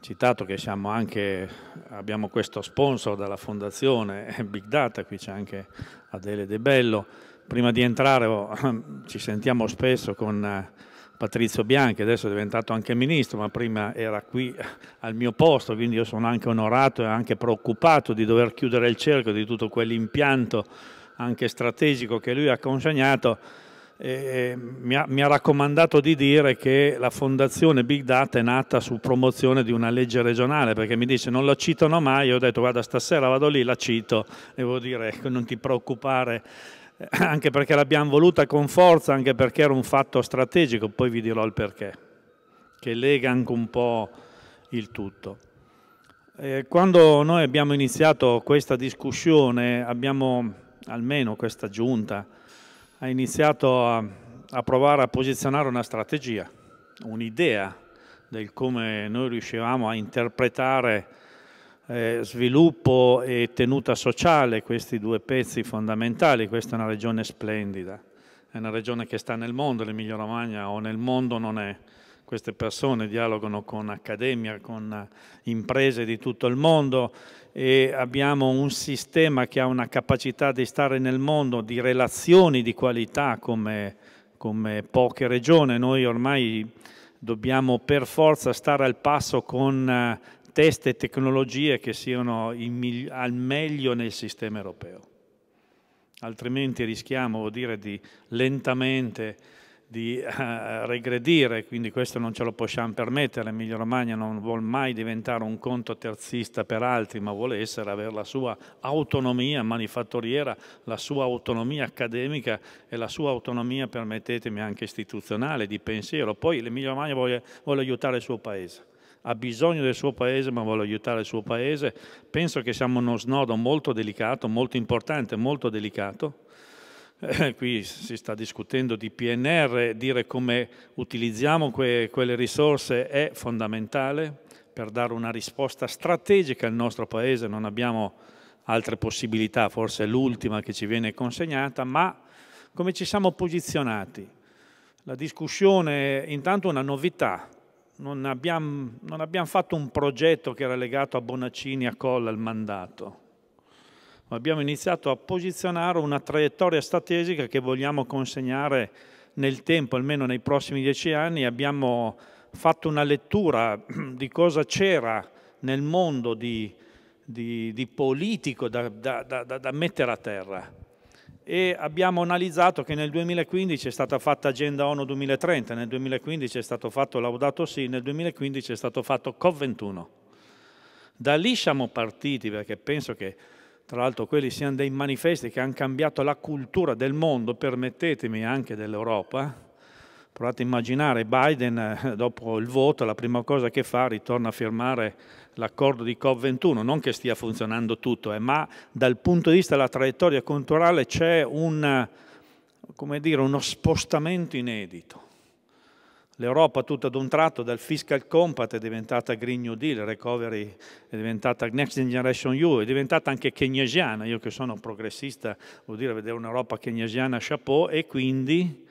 citato che anche, abbiamo questo sponsor dalla fondazione Big Data, qui c'è anche Adele De Bello, prima di entrare oh, ci sentiamo spesso con eh, Patrizio Bianchi, adesso è diventato anche ministro, ma prima era qui eh, al mio posto, quindi io sono anche onorato e anche preoccupato di dover chiudere il cerchio di tutto quell'impianto anche strategico che lui ha consegnato. Mi ha, mi, ha, raccomandato di dire che la fondazione Big Data è nata su promozione di una legge regionale perché mi dice non la citano mai, io ho detto guarda stasera vado lì, la cito e devo dire ecco, non ti preoccupare eh, anche perché l'abbiamo voluta con forza, anche perché era un fatto strategico, poi vi dirò il perché, che lega anche un po' il tutto. Eh, quando noi abbiamo iniziato questa discussione, abbiamo, almeno questa giunta, ha iniziato a, a provare a posizionare una strategia, un'idea del come noi riuscivamo a interpretare eh, sviluppo e tenuta sociale, questi due pezzi fondamentali, questa è una regione splendida, è una regione che sta nel mondo, l'Emilia Romagna o nel mondo non è. Queste persone dialogano con accademia, con imprese di tutto il mondo e abbiamo un sistema che ha una capacità di stare nel mondo, di relazioni di qualità come, come poche regioni. Noi ormai dobbiamo per forza stare al passo con eh, test e tecnologie che siano al meglio nel sistema europeo. Altrimenti rischiamo dire, di lentamente di uh, regredire, quindi questo non ce lo possiamo permettere, Emilia Romagna non vuole mai diventare un conto terzista per altri, ma vuole essere, avere la sua autonomia manifatturiera, la sua autonomia accademica e la sua autonomia, permettetemi, anche istituzionale, di pensiero. Poi l'Emilia Romagna vuole, vuole aiutare il suo paese ha bisogno del suo paese ma vuole aiutare il suo paese. Penso che siamo uno snodo molto delicato, molto importante, molto delicato. Eh, qui si sta discutendo di PNR, dire come utilizziamo que quelle risorse è fondamentale per dare una risposta strategica al nostro paese, non abbiamo altre possibilità, forse è l'ultima che ci viene consegnata, ma come ci siamo posizionati? La discussione, intanto una novità, non abbiamo, non abbiamo fatto un progetto che era legato a Bonaccini, a Colla, al mandato, ma abbiamo iniziato a posizionare una traiettoria strategica che vogliamo consegnare nel tempo, almeno nei prossimi dieci anni. Abbiamo fatto una lettura di cosa c'era nel mondo di, di, di politico da, da, da, da mettere a terra e abbiamo analizzato che nel 2015 è stata fatta Agenda ONU 2030, nel 2015 è stato fatto Laudato Si, nel 2015 è stato fatto COP21. Da lì siamo partiti perché penso che tra l'altro quelli siano dei manifesti che hanno cambiato la cultura del mondo, permettetemi anche dell'Europa, Provate a immaginare Biden eh, dopo il voto, la prima cosa che fa ritorna a firmare l'accordo di COP21, non che stia funzionando tutto, eh, ma dal punto di vista della traiettoria culturale c'è un, eh, dire, uno spostamento inedito. L'Europa tutta ad un tratto dal fiscal compact è diventata Green New Deal, Recovery è diventata Next Generation EU, è diventata anche keynesiana, io che sono progressista vuol dire vedere un'Europa keynesiana chapeau e quindi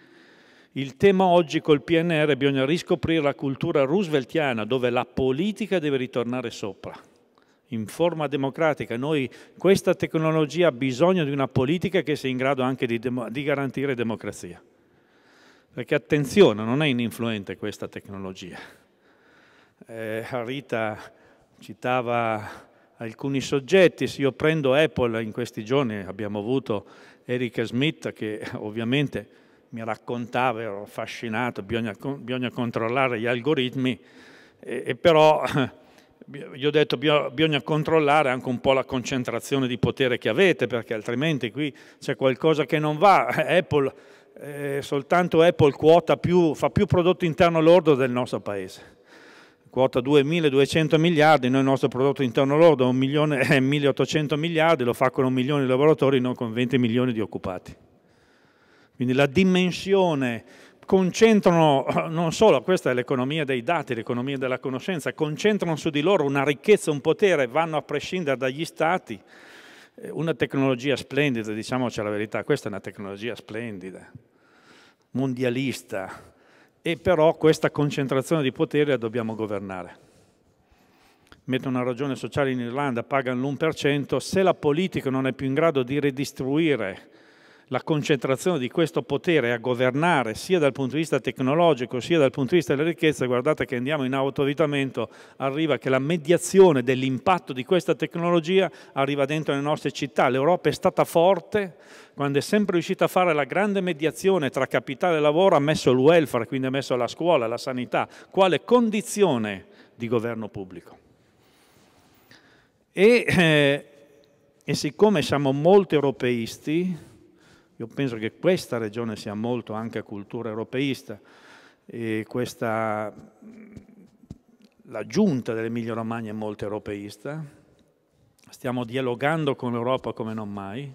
il tema oggi col PNR bisogna riscoprire la cultura rooseveltiana dove la politica deve ritornare sopra in forma democratica. Noi, questa tecnologia ha bisogno di una politica che sia in grado anche di, di garantire democrazia. Perché attenzione, non è ininfluente questa tecnologia. Eh, Rita citava alcuni soggetti, se io prendo Apple in questi giorni abbiamo avuto Erika Smith che ovviamente mi raccontava, ero affascinato, bisogna, bisogna controllare gli algoritmi, e, e però gli ho detto bisogna controllare anche un po' la concentrazione di potere che avete, perché altrimenti qui c'è qualcosa che non va. Apple, eh, soltanto Apple quota più, fa più prodotto interno lordo del nostro paese. Quota 2.200 miliardi, noi il nostro prodotto interno lordo è 1.800 miliardi, lo fa con un milione di lavoratori, non con 20 milioni di occupati. Quindi la dimensione concentrano eh, non solo, questa è l'economia dei dati, l'economia della conoscenza, concentrano su di loro una ricchezza, un potere, vanno a prescindere dagli stati. Eh, una tecnologia splendida, diciamoci la verità, questa è una tecnologia splendida, mondialista, e però questa concentrazione di potere la dobbiamo governare. Mettono una ragione sociale in Irlanda, pagano l'1%, se la politica non è più in grado di redistribuire la concentrazione di questo potere a governare sia dal punto di vista tecnologico sia dal punto di vista della ricchezza, guardate che andiamo in autoritamento, arriva che la mediazione dell'impatto di questa tecnologia arriva dentro le nostre città. L'Europa è stata forte quando è sempre riuscita a fare la grande mediazione tra capitale e lavoro, ha messo il welfare, quindi ha messo la scuola, la sanità, quale condizione di governo pubblico. E, eh, e siccome siamo molto europeisti, io penso che questa regione sia molto anche cultura europeista e questa, mm, la giunta dell'Emilia Romagna è molto europeista. Stiamo dialogando con l'Europa come non mai.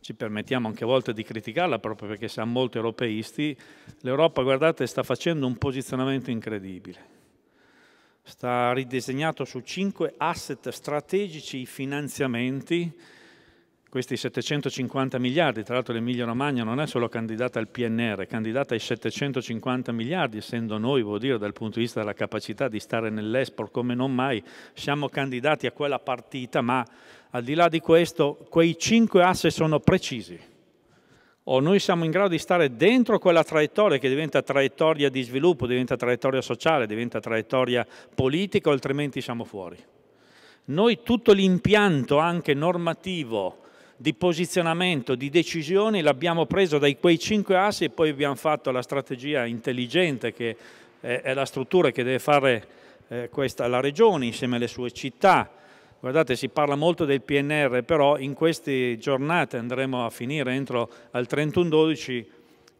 Ci permettiamo anche a volte di criticarla proprio perché siamo molto europeisti. L'Europa, guardate, sta facendo un posizionamento incredibile sta ridisegnato su cinque asset strategici i finanziamenti questi 750 miliardi, tra l'altro l'Emilia Romagna non è solo candidata al PNR, è candidata ai 750 miliardi, essendo noi, vuol dire, dal punto di vista della capacità di stare nell'Esport come non mai, siamo candidati a quella partita, ma al di là di questo, quei cinque asse sono precisi. O noi siamo in grado di stare dentro quella traiettoria che diventa traiettoria di sviluppo, diventa traiettoria sociale, diventa traiettoria politica, o altrimenti siamo fuori. Noi tutto l'impianto anche normativo, di posizionamento, di decisioni, l'abbiamo preso dai quei cinque assi e poi abbiamo fatto la strategia intelligente che eh, è la struttura che deve fare eh, questa, la Regione insieme alle sue città. Guardate, si parla molto del PNR, però in queste giornate andremo a finire entro al 31-12,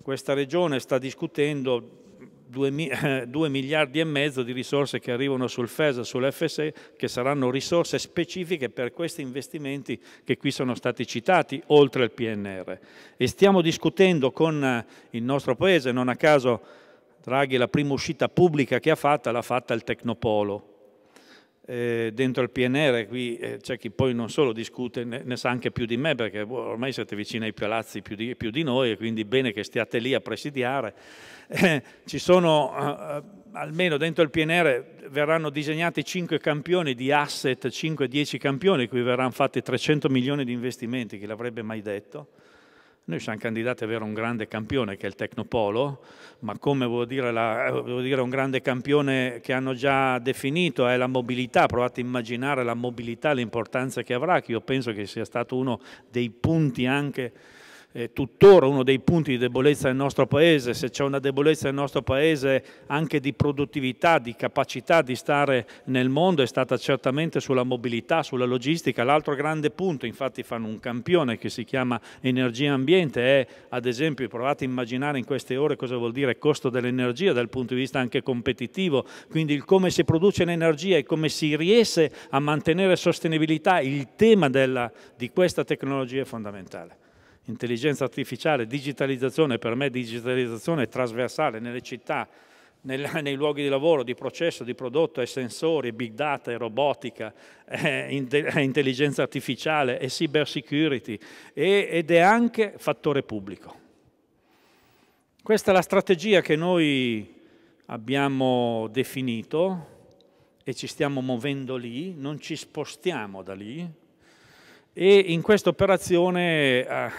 questa Regione sta discutendo 2, miliardi e mezzo di risorse che arrivano sul FES, sull'FSE, che saranno risorse specifiche per questi investimenti che qui sono stati citati, oltre al PNR. E stiamo discutendo con eh, il nostro Paese, non a caso Draghi la prima uscita pubblica che ha fatta l'ha fatta il Tecnopolo, eh, dentro il PNR, qui eh, c'è chi poi non solo discute, ne, ne, sa anche più di me, perché boh, ormai siete vicini ai palazzi più di, più di noi, e quindi bene che stiate lì a presidiare. Eh, ci sono, eh, eh, almeno dentro il PNR, verranno disegnati 5 campioni di asset, 5-10 campioni, qui verranno fatti 300 milioni di investimenti, chi l'avrebbe mai detto? Noi siamo candidati ad avere un grande campione che è il Tecnopolo, ma come vuol dire, la, vuol dire un grande campione che hanno già definito è la mobilità, provate a immaginare la mobilità, l'importanza che avrà, che io penso che sia stato uno dei punti anche eh, tuttora uno dei punti di debolezza del nostro Paese, se c'è una debolezza del nostro Paese anche di produttività, di capacità di stare nel mondo è stata certamente sulla mobilità, sulla logistica. L'altro grande punto, infatti fanno un campione che si chiama energia ambiente, è ad esempio, provate a immaginare in queste ore cosa vuol dire costo dell'energia dal punto di vista anche competitivo, quindi il come si produce l'energia e come si riesce a mantenere sostenibilità, il tema della, di questa tecnologia è fondamentale intelligenza artificiale, digitalizzazione, per me digitalizzazione trasversale nelle città, nei luoghi di lavoro, di processo, di prodotto, ai sensori, big data, e robotica, è intelligenza artificiale, e cyber security ed è anche fattore pubblico. Questa è la strategia che noi abbiamo definito e ci stiamo muovendo lì, non ci spostiamo da lì e in questa operazione ah,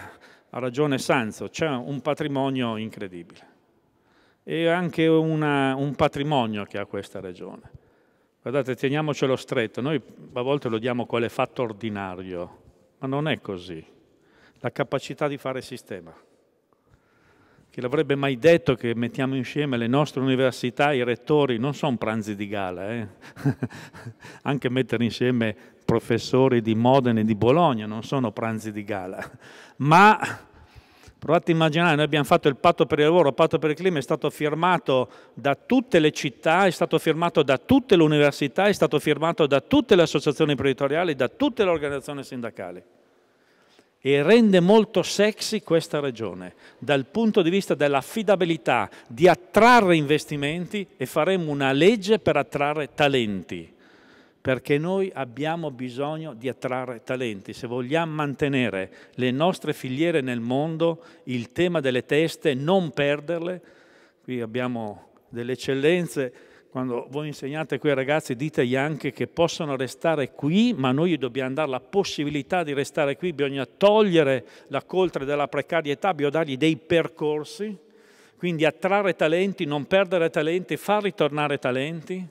ha ragione Sanzo, c'è un patrimonio incredibile e anche una, un patrimonio che ha questa regione. Guardate, teniamocelo stretto, noi a volte lo diamo quale fatto ordinario, ma non è così. La capacità di fare sistema. Chi l'avrebbe mai detto che mettiamo insieme le nostre università, i rettori, non sono pranzi di gala, eh? anche mettere insieme professori di Modena e di Bologna, non sono pranzi di gala, ma provate a immaginare, noi abbiamo fatto il patto per il lavoro, il patto per il clima è stato firmato da tutte le città, è stato firmato da tutte le università, è stato firmato da tutte le associazioni imprenditoriali, da tutte le organizzazioni sindacali e rende molto sexy questa regione dal punto di vista dell'affidabilità, di attrarre investimenti e faremo una legge per attrarre talenti perché noi abbiamo bisogno di attrarre talenti. Se vogliamo mantenere le nostre filiere nel mondo, il tema delle teste, non perderle, qui abbiamo delle eccellenze, quando voi insegnate qui ai ragazzi ditegli anche che possono restare qui, ma noi dobbiamo dare la possibilità di restare qui, bisogna togliere la coltre della precarietà, bisogna dargli dei percorsi, quindi attrarre talenti, non perdere talenti, far ritornare talenti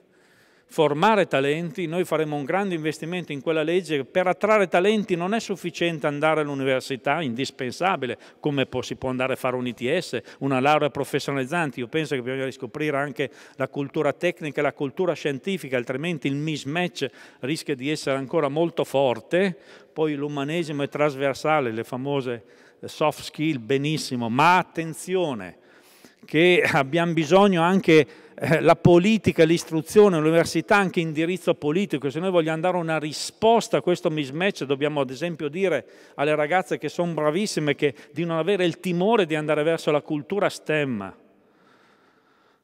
formare talenti, noi faremo un grande investimento in quella legge, per attrarre talenti non è sufficiente andare all'università, indispensabile, come si può andare a fare un ITS, una laurea professionalizzante, io penso che bisogna riscoprire anche la cultura tecnica e la cultura scientifica, altrimenti il mismatch rischia di essere ancora molto forte, poi l'umanesimo è trasversale, le famose soft skill benissimo, ma attenzione, che abbiamo bisogno anche eh, la politica, l'istruzione, l'università, anche indirizzo politico. Se noi vogliamo dare una risposta a questo mismatch, dobbiamo ad esempio dire alle ragazze che sono bravissime che, di non avere il timore di andare verso la cultura stemma.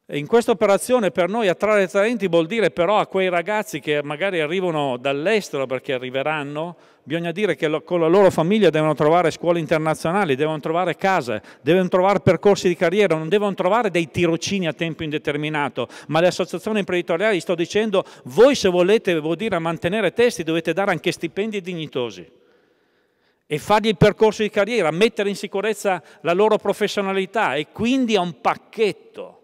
In questa operazione per noi attrarre talenti vuol dire però a quei ragazzi che magari arrivano dall'estero perché arriveranno, bisogna dire che con la loro famiglia devono trovare scuole internazionali, devono trovare case, devono trovare percorsi di carriera, non devono trovare dei tirocini a tempo indeterminato, ma le associazioni imprenditoriali sto dicendo voi se volete vuol dire mantenere testi dovete dare anche stipendi dignitosi e fargli il percorso di carriera, mettere in sicurezza la loro professionalità e quindi è un pacchetto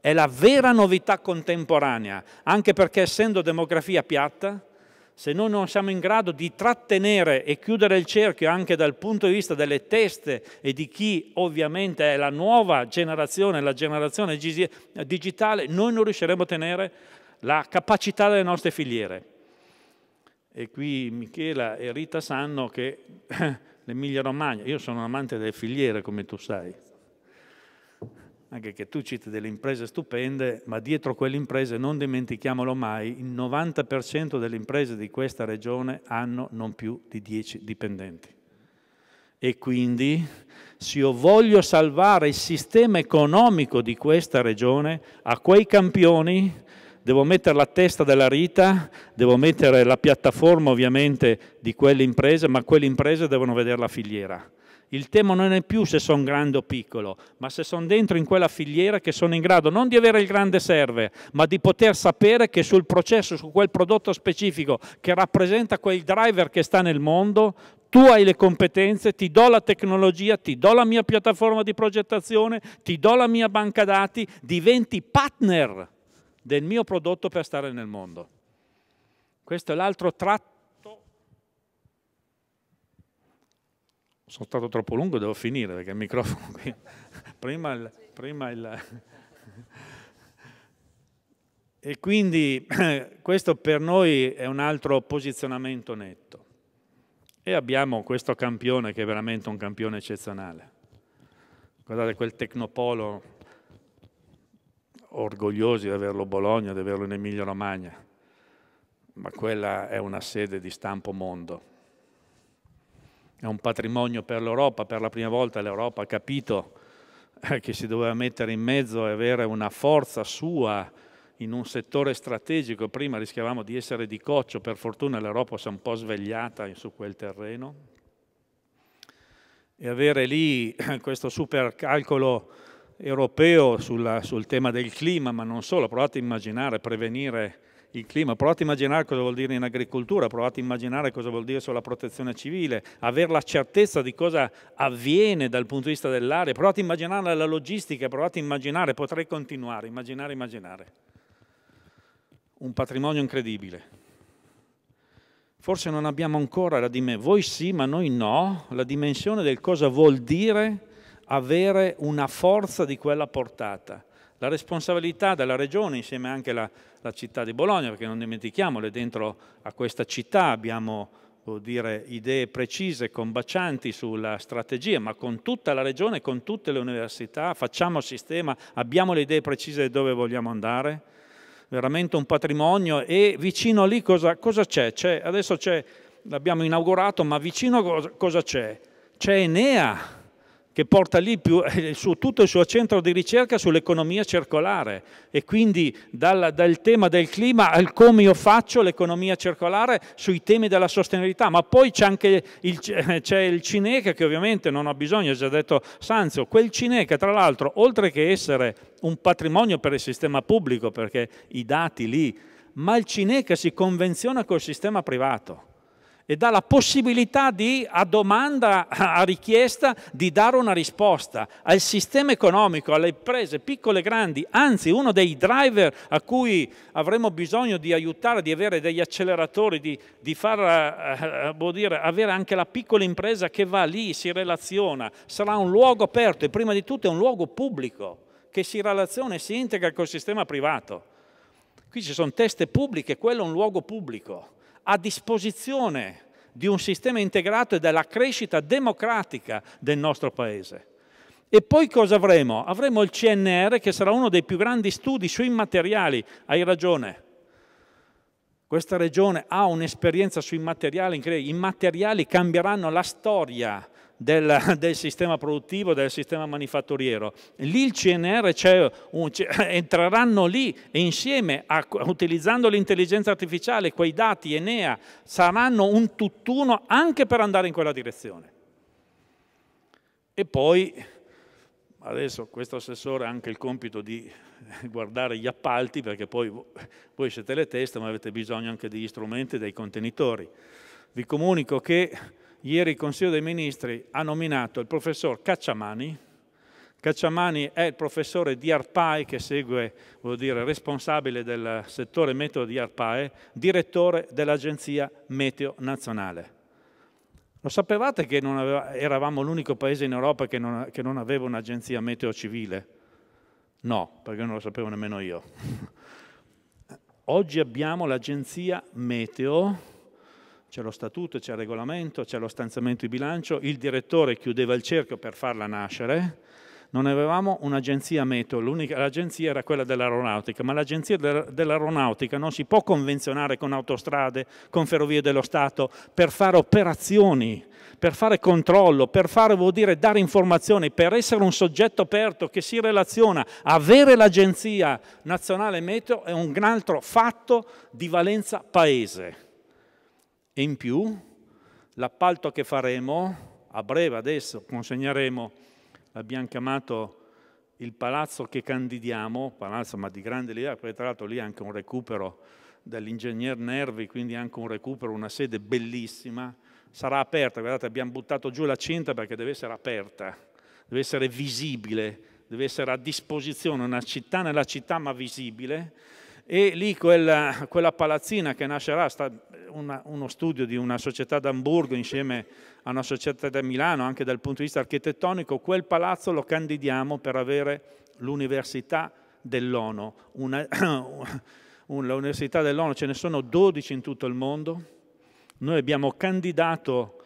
è la vera novità contemporanea, anche perché essendo demografia piatta, se noi non siamo in grado di trattenere e chiudere il cerchio anche dal punto di vista delle teste e di chi ovviamente è la nuova generazione, la generazione eh, digitale, noi non riusciremo a tenere la capacità delle nostre filiere. E qui Michela e Rita sanno che eh, l'Emilia Romagna, io sono un amante delle filiere come tu sai, anche che tu citi delle imprese stupende, ma dietro quelle imprese, non dimentichiamolo mai, il 90% delle imprese di questa regione hanno non più di 10 dipendenti. E quindi, se io voglio salvare il sistema economico di questa regione, a quei campioni devo mettere la testa della Rita, devo mettere la piattaforma ovviamente di quelle imprese, ma quelle imprese devono vedere la filiera il tema non è più se sono grande o piccolo, ma se sono dentro in quella filiera che sono in grado non di avere il grande serve, ma di poter sapere che sul processo, su quel prodotto specifico che rappresenta quel driver che sta nel mondo, tu hai le competenze, ti do la tecnologia, ti do la mia piattaforma di progettazione, ti do la mia banca dati, diventi partner del mio prodotto per stare nel mondo. Questo è l'altro tratto sono stato troppo lungo, devo finire perché il microfono qui. prima il, prima il e quindi questo per noi è un altro posizionamento netto. E abbiamo questo campione che è veramente un campione eccezionale. Guardate quel tecnopolo orgogliosi di averlo a Bologna, di averlo in Emilia Romagna, ma quella è una sede di stampo mondo è un patrimonio per l'Europa, per la prima volta l'Europa ha capito eh, che si doveva mettere in mezzo e avere una forza sua in un settore strategico, prima rischiavamo di essere di coccio, per fortuna l'Europa si è un po' svegliata su quel terreno, e avere lì eh, questo supercalcolo europeo sulla, sul tema del clima, ma non solo, provate a immaginare, prevenire il clima, provate a immaginare cosa vuol dire in agricoltura, provate a immaginare cosa vuol dire sulla protezione civile, avere la certezza di cosa avviene dal punto di vista dell'aria, provate a immaginare la logistica, provate a immaginare, potrei continuare, immaginare, immaginare. Un patrimonio incredibile. Forse non abbiamo ancora la dimensione, voi sì ma noi no, la dimensione del cosa vuol dire avere una forza di quella portata. La responsabilità della regione, insieme anche alla la città di Bologna, perché non dimentichiamole, dentro a questa città abbiamo dire, idee precise, combacianti sulla strategia, ma con tutta la regione, con tutte le università, facciamo sistema, abbiamo le idee precise di dove vogliamo andare, veramente un patrimonio e vicino lì cosa, c'è? Adesso l'abbiamo inaugurato, ma vicino cosa c'è? C'è Enea, che porta lì più, eh, il suo, tutto il suo centro di ricerca sull'economia circolare e quindi dal, dal, tema del clima al come io faccio l'economia circolare sui temi della sostenibilità, ma poi c'è anche il, eh, c'è il Cineca che ovviamente non ha bisogno, ho già detto Sanzio, quel Cineca tra l'altro oltre che essere un patrimonio per il sistema pubblico perché i dati lì, ma il Cineca si convenziona col sistema privato e dà la possibilità di, a domanda, a richiesta, di dare una risposta al sistema economico, alle imprese piccole e grandi. Anzi, uno dei driver a cui avremo bisogno di aiutare, di avere degli acceleratori, di, di far, eh, eh, eh dire, avere anche la piccola impresa che va lì, si relaziona. Sarà un luogo aperto e prima di tutto è un luogo pubblico che si relaziona e si integra col sistema privato. Qui ci sono teste pubbliche, quello è un luogo pubblico a disposizione di un sistema integrato e della crescita democratica del nostro Paese. E poi cosa avremo? Avremo il CNR che sarà uno dei più grandi studi sui materiali, hai ragione. Questa regione ha un'esperienza sui materiali, i materiali cambieranno la storia del, del, sistema produttivo, del sistema manifatturiero. Lì il CNR un, entreranno lì e insieme, a, utilizzando l'intelligenza artificiale, quei dati Enea saranno un tutt'uno anche per andare in quella direzione. E poi, adesso questo assessore ha anche il compito di guardare gli appalti, perché poi voi siete le teste, ma avete bisogno anche degli strumenti dei contenitori. Vi comunico che ieri il Consiglio dei Ministri ha nominato il professor Cacciamani. Cacciamani è il professore di ARPAE che segue, vuol dire responsabile del settore meteo di ARPAE, direttore dell'Agenzia Meteo Nazionale. Lo sapevate che aveva, eravamo l'unico paese in Europa che non, che non aveva un'agenzia meteo civile? No, perché non lo sapevo nemmeno io. Oggi abbiamo l'agenzia meteo c'è lo statuto, c'è il regolamento, c'è lo stanziamento di bilancio, il direttore chiudeva il cerchio per farla nascere, non avevamo un'agenzia meteo, l'unica agenzia era quella dell'aeronautica, ma l'agenzia dell'aeronautica non si può convenzionare con autostrade, con ferrovie dello Stato per fare operazioni, per fare controllo, per fare vuol dire dare informazioni, per essere un soggetto aperto che si relaziona. Avere l'agenzia nazionale meteo è un altro fatto di valenza paese e in più l'appalto che faremo, a breve adesso consegneremo, l'abbiamo chiamato il palazzo che candidiamo, palazzo ma di grande livello, perché tra l'altro lì è anche un recupero dell'ingegner Nervi, quindi anche un recupero, una sede bellissima, sarà aperta, guardate abbiamo buttato giù la cinta perché deve essere aperta, deve essere visibile, deve essere a disposizione, una città nella città ma visibile, e lì quella, quella palazzina che nascerà, sta, una, uno studio di una società d'Amburgo insieme a una società da Milano, anche dal punto di vista architettonico, quel palazzo lo candidiamo per avere l'università dell'ONU. L'università dell'ONU ce ne sono 12 in tutto il mondo. Noi abbiamo candidato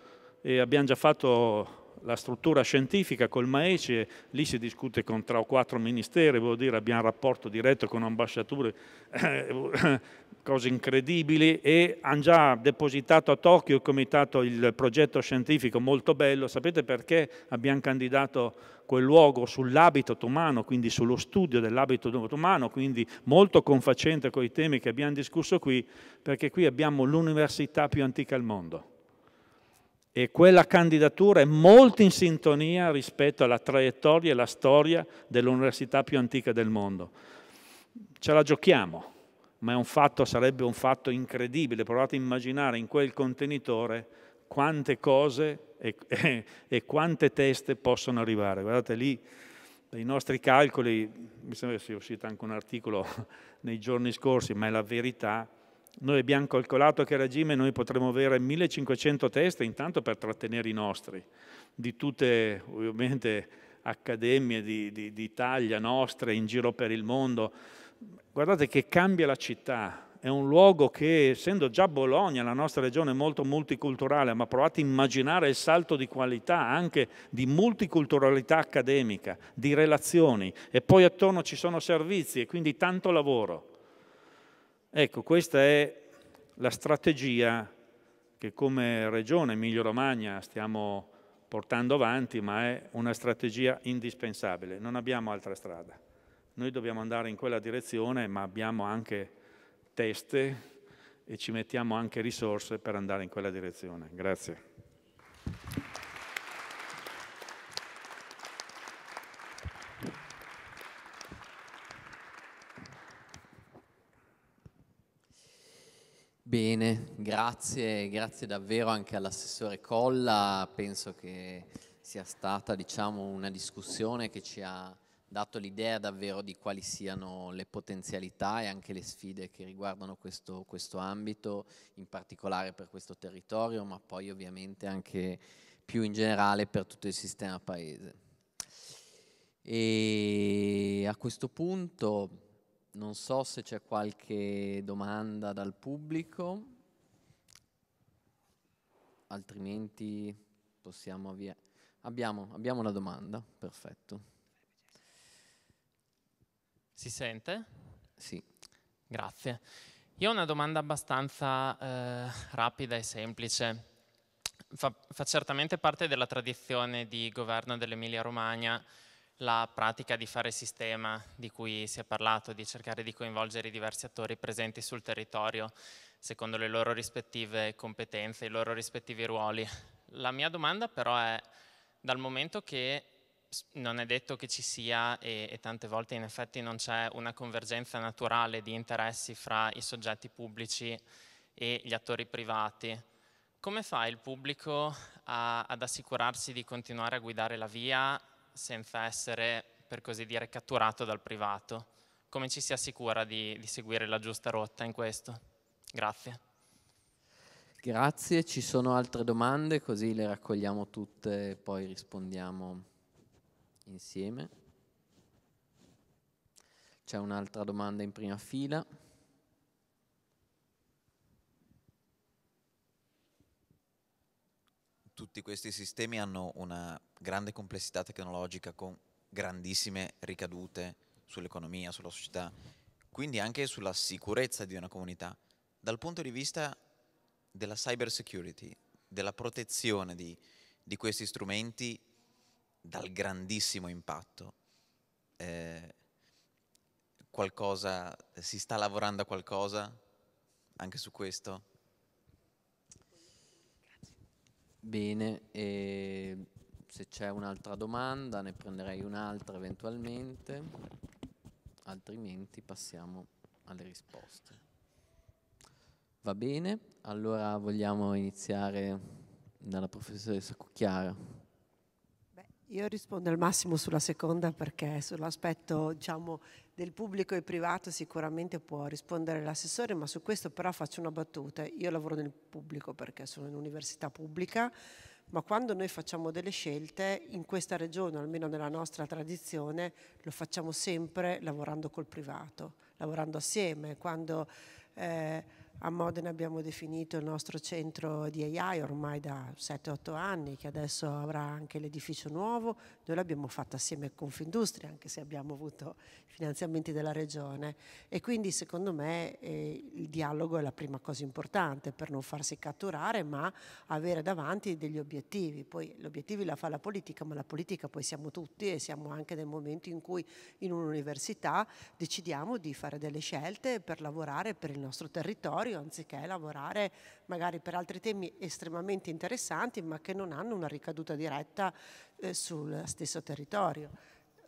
e abbiamo già fatto la struttura scientifica col MAECE, lì si discute con tre o quattro ministeri, vuol dire abbiamo un rapporto diretto con ambasciature, eh, cose incredibili e hanno già depositato a Tokyo il comitato il progetto scientifico molto bello, sapete perché abbiamo candidato quel luogo sull'habitat umano, quindi sullo studio dell'abito umano, quindi molto confacente con i temi che abbiamo discusso qui, perché qui abbiamo l'università più antica al mondo e quella candidatura è molto in sintonia rispetto alla traiettoria e alla storia dell'università più antica del mondo. Ce la giochiamo, ma un fatto, sarebbe un fatto incredibile. Provate a immaginare in quel contenitore quante cose e, e, e quante teste possono arrivare. Guardate lì, dai nostri calcoli, mi sembra che sia uscito anche un articolo nei giorni scorsi, ma è la verità, noi abbiamo calcolato che a regime noi potremmo avere 1500 teste intanto per trattenere i nostri, di tutte ovviamente accademie d'Italia nostre in giro per il mondo. Guardate che cambia la città, è un luogo che, essendo già Bologna, la nostra regione è molto multiculturale, ma provate a immaginare il salto di qualità anche di multiculturalità accademica, di relazioni, e poi attorno ci sono servizi e quindi tanto lavoro. Ecco, questa è la strategia che come Regione emilio romagna stiamo portando avanti, ma è una strategia indispensabile, non abbiamo altra strada. Noi dobbiamo andare in quella direzione, ma abbiamo anche teste e ci mettiamo anche risorse per andare in quella direzione. Grazie. Bene, grazie, grazie davvero anche all'assessore Colla, penso che sia stata diciamo, una discussione che ci ha dato l'idea davvero di quali siano le potenzialità e anche le sfide che riguardano questo, questo, ambito, in particolare per questo territorio, ma poi ovviamente anche più in generale per tutto il sistema paese. E a questo punto non so se c'è qualche domanda dal pubblico, altrimenti possiamo avviare. Abbiamo, abbiamo una domanda, perfetto. Si sente? Sì. Grazie. Io ho una domanda abbastanza eh, rapida e semplice. Fa, fa certamente parte della tradizione di governo dell'Emilia Romagna la pratica di fare sistema di cui si è parlato, di cercare di coinvolgere i diversi attori presenti sul territorio secondo le loro rispettive competenze, i loro rispettivi ruoli. La mia domanda però è, dal momento che non è detto che ci sia e, e tante volte in effetti non c'è una convergenza naturale di interessi fra i soggetti pubblici e gli attori privati, come fa il pubblico a, ad assicurarsi di continuare a guidare la via, senza essere, per così dire, catturato dal privato? Come ci si assicura di, di seguire la giusta rotta in questo? Grazie. Grazie, ci sono altre domande così le raccogliamo tutte e poi rispondiamo insieme. C'è un'altra domanda in prima fila. tutti questi sistemi hanno una grande complessità tecnologica con grandissime ricadute sull'economia, sulla società, quindi anche sulla sicurezza di una comunità. Dal punto di vista della cyber security, della protezione di, di questi strumenti dal grandissimo impatto, eh, qualcosa, si sta lavorando a qualcosa anche su questo? Bene, ehm, se c'è un'altra domanda ne prenderei un'altra eventualmente, altrimenti passiamo alle risposte. Va bene, allora vogliamo iniziare dalla professoressa Cucchiara. Io rispondo al massimo sulla seconda perché sull'aspetto diciamo, del pubblico e privato sicuramente può rispondere l'assessore, ma su questo però faccio una battuta. Io lavoro nel pubblico perché sono in università pubblica, ma quando noi facciamo delle scelte in questa regione, almeno nella nostra tradizione, lo facciamo sempre lavorando col privato, lavorando assieme. Quando, eh, a Modena abbiamo definito il nostro centro di AI ormai da 7-8 anni, che adesso avrà anche l'edificio nuovo. Noi l'abbiamo fatto assieme a Confindustria, anche se abbiamo avuto finanziamenti della Regione. E quindi secondo me eh, il dialogo è la prima cosa importante per non farsi catturare, ma avere davanti degli obiettivi. Poi gli obiettivi la fa la politica, ma la politica poi siamo tutti e siamo anche nel momento in cui in un'università decidiamo di fare delle scelte per lavorare per il nostro territorio laboratorio anziché lavorare magari per altri temi estremamente interessanti ma che non hanno una ricaduta diretta eh, sul stesso territorio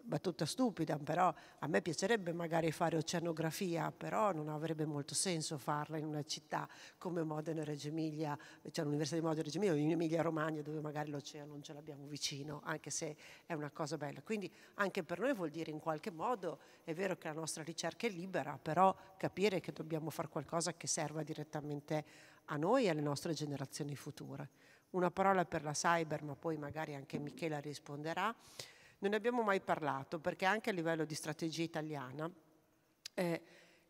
battuta stupida, però a me piacerebbe magari fare oceanografia, però non avrebbe molto senso farla in una città come Modena e Reggio Emilia, cioè l'Università di Modena e Reggio Emilia o in Emilia Romagna dove magari l'oceano non ce l'abbiamo vicino, anche se è una cosa bella. Quindi anche per noi vuol dire in qualche modo, è vero che la nostra ricerca è libera, però capire che dobbiamo fare qualcosa che serva direttamente a noi e alle nostre generazioni future. Una parola per la cyber, ma poi magari anche Michela risponderà. Non ne abbiamo mai parlato perché anche a livello di strategia italiana eh,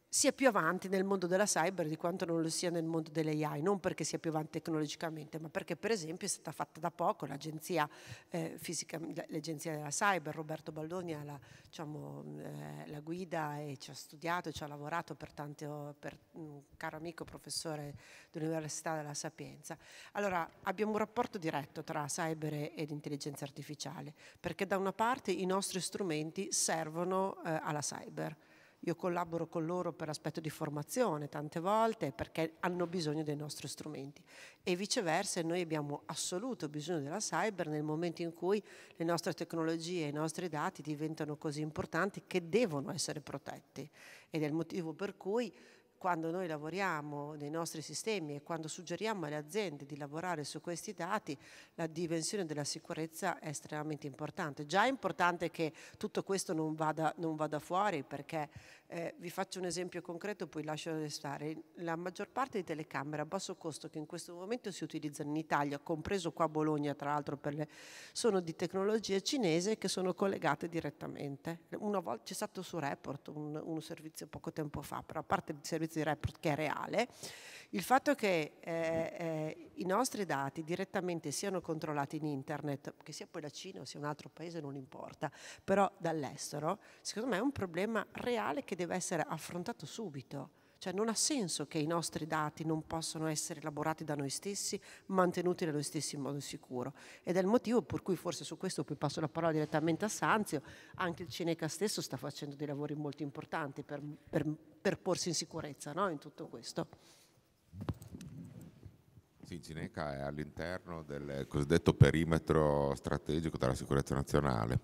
sia più avanti nel mondo della cyber di quanto non lo sia nel mondo dell'AI, non perché sia più avanti tecnologicamente, ma perché per esempio è stata fatta da poco l'agenzia, eh, fisica, l'agenzia della cyber, Roberto Baldoni ha la, diciamo, eh, la, guida e ci ha studiato, ci ha lavorato per, tanti, per un caro amico professore dell'Università della Sapienza. Allora abbiamo un rapporto diretto tra cyber ed intelligenza artificiale, perché da una parte i nostri strumenti servono eh, alla cyber io collaboro con loro per aspetto di formazione tante volte perché hanno bisogno dei nostri strumenti e viceversa noi abbiamo assoluto bisogno della cyber nel momento in cui le nostre tecnologie e i nostri dati diventano così importanti che devono essere protetti ed è il motivo per cui quando noi lavoriamo nei nostri sistemi e quando suggeriamo alle aziende di lavorare su questi dati, la dimensione della sicurezza è estremamente importante. Già è importante che tutto questo non vada, non vada fuori perché eh, vi faccio un esempio concreto, poi lascio restare. La maggior parte di telecamere a basso costo che in questo momento si utilizzano in Italia, compreso qua a Bologna, tra l'altro, le... sono di tecnologia cinese che sono collegate direttamente. Una volta c'è stato su Report un, un servizio poco tempo fa, però a parte il servizio di Report che è reale, il fatto che eh, eh, i nostri dati direttamente siano controllati in internet, che sia poi la Cina o sia un altro paese non importa, però dall'estero, secondo me è un problema reale che deve essere affrontato subito. Cioè non ha senso che i nostri dati non possano essere elaborati da noi stessi, mantenuti da noi stessi in modo sicuro. Ed è il motivo per cui forse su questo poi passo la parola direttamente a Sanzio, anche il Cineca stesso sta facendo dei lavori molto importanti per, per, per porsi in sicurezza no? in tutto questo. Sì, Gineca è all'interno del cosiddetto perimetro strategico della sicurezza nazionale.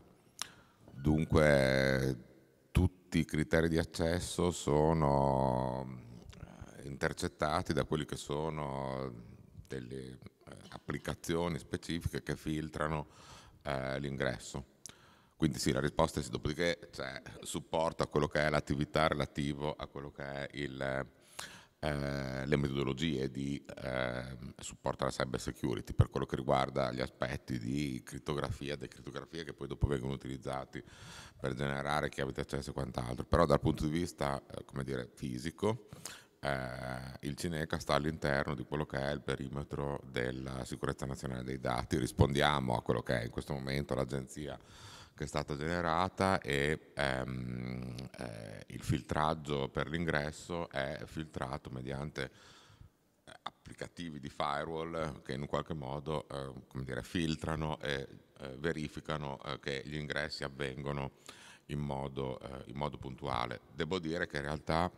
Dunque tutti i criteri di accesso sono eh, intercettati da quelli che sono delle eh, applicazioni specifiche che filtrano eh, l'ingresso. Quindi sì, la risposta è sì, dopodiché cioè, supporto a quello che è l'attività relativo a quello che è il eh, le metodologie di eh, supporto alla cyber security per quello che riguarda gli aspetti di crittografia, decrittografia che poi dopo vengono utilizzati per generare chiavi di accesso e quant'altro, però dal punto di vista eh, dire, fisico eh, il Cineca sta all'interno di quello che è il perimetro della sicurezza nazionale dei dati, rispondiamo a quello che è in questo momento l'agenzia che è stata generata e ehm, eh, il filtraggio per l'ingresso è filtrato mediante eh, applicativi di firewall che in un qualche modo eh, dire, filtrano e eh, verificano eh, che gli ingressi avvengono in modo, eh, in modo puntuale. Devo dire che in realtà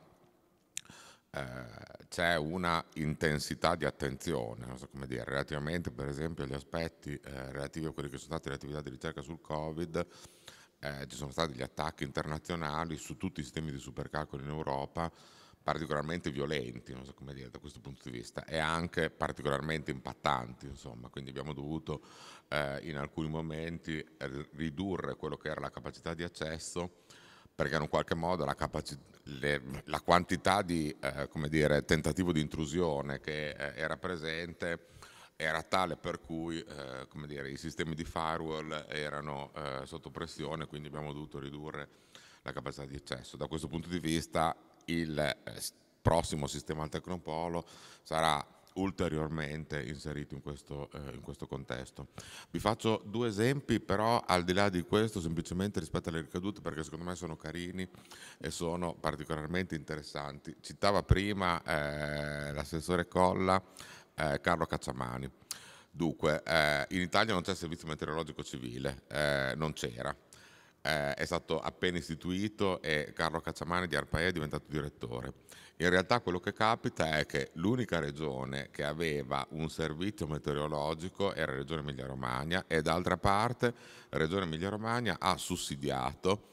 eh, c'è una intensità di attenzione, non so come dire, relativamente per esempio agli aspetti eh, relativi a quelle che sono state le attività di ricerca sul Covid, eh, ci sono stati gli attacchi internazionali su tutti i sistemi di supercalcolo in Europa, particolarmente violenti, non so come dire, da questo punto di vista, e anche particolarmente impattanti, insomma, quindi abbiamo dovuto eh, in alcuni momenti ridurre quello che era la capacità di accesso perché in un qualche modo la, capaci- le, la quantità di eh, dire, tentativo di intrusione che eh, era presente era tale per cui eh, dire, i sistemi di firewall erano eh, sotto pressione, quindi abbiamo dovuto ridurre la capacità di accesso. Da questo punto di vista il eh, prossimo sistema al Tecnopolo sarà ulteriormente inserito in questo, eh, in questo, contesto. Vi faccio due esempi, però al di là di questo, semplicemente rispetto alle ricadute, perché secondo me sono carini e sono particolarmente interessanti. Citava prima eh, l'assessore Colla eh, Carlo Cacciamani. Dunque, eh, in Italia non c'è servizio meteorologico civile, eh, non c'era. Eh, è stato appena istituito e Carlo Cacciamani di Arpaia è diventato direttore in realtà quello che capita è che l'unica regione che aveva un servizio meteorologico era la regione Emilia-Romagna e d'altra parte la regione Emilia-Romagna ha sussidiato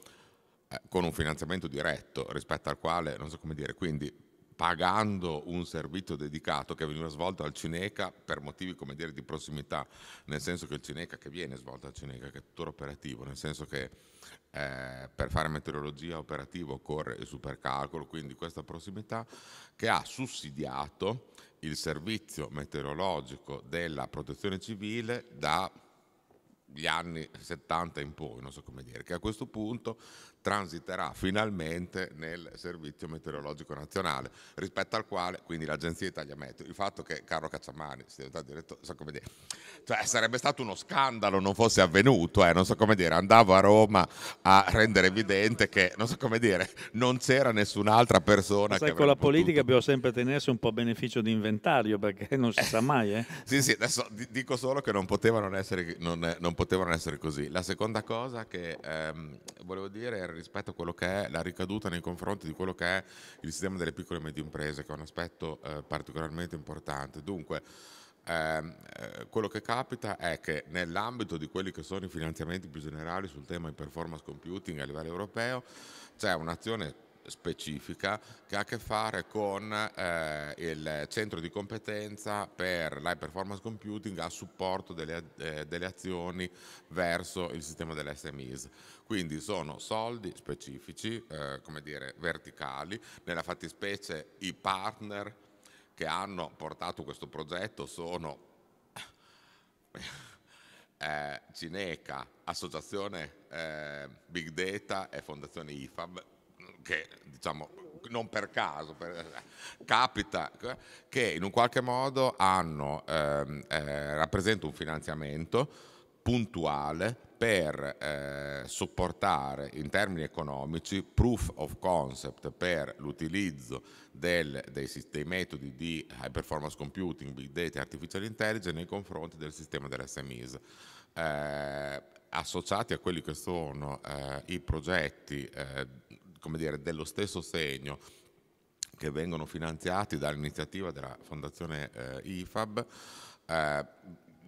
eh, con un finanziamento diretto rispetto al quale, non so come dire, quindi pagando un servizio dedicato che veniva svolto al Cineca per motivi come dire di prossimità, nel senso che il Cineca che viene svolto al Cineca, che è tuttora operativo, nel senso che eh, per fare meteorologia operativa occorre il supercalcolo, quindi questa prossimità che ha sussidiato il servizio meteorologico della protezione civile dagli anni 70 in poi, non so come dire, che a questo punto transiterà finalmente nel Servizio Meteorologico Nazionale, rispetto al quale quindi l'Agenzia Italia Meteo, il fatto che Carlo Cacciamani sia diventato direttore, so come dire, cioè sarebbe stato uno scandalo non fosse avvenuto, eh, non so come dire, andavo a Roma a rendere evidente che, non so come dire, non c'era nessun'altra persona Sai, che... Con la potuto... politica bisogna sempre tenersi un po' a beneficio di inventario perché non si sa mai. Eh. sì, sì, adesso dico solo che non potevano essere, non, non potevano essere così. La seconda cosa che ehm, volevo dire era vedere rispetto a quello che è la ricaduta nei confronti di quello che è il sistema delle piccole e medie imprese, che è un aspetto eh, particolarmente importante. Dunque, ehm, eh, quello che capita è che nell'ambito di quelli che sono i finanziamenti più generali sul tema di performance computing a livello europeo c'è un'azione specifica che ha a che fare con eh, il centro di competenza per l'high performance computing a supporto delle, eh, delle azioni verso il sistema delle SMEs. Quindi sono soldi specifici, eh, come dire, verticali, nella fattispecie i partner che hanno portato questo progetto sono eh, Cineca, Associazione eh, Big Data e Fondazione IFAB, che diciamo non per caso, per, capita che in un qualche modo hanno, ehm, eh, rappresenta un finanziamento puntuale per eh, supportare in termini economici proof of concept per l'utilizzo del, dei, dei, metodi di high performance computing, big data e artificial intelligence nei confronti del sistema dell'SMIS. Eh, associati a quelli che sono eh, i progetti eh, come dire, dello stesso segno che vengono finanziati dall'iniziativa della Fondazione eh, IFAB, eh,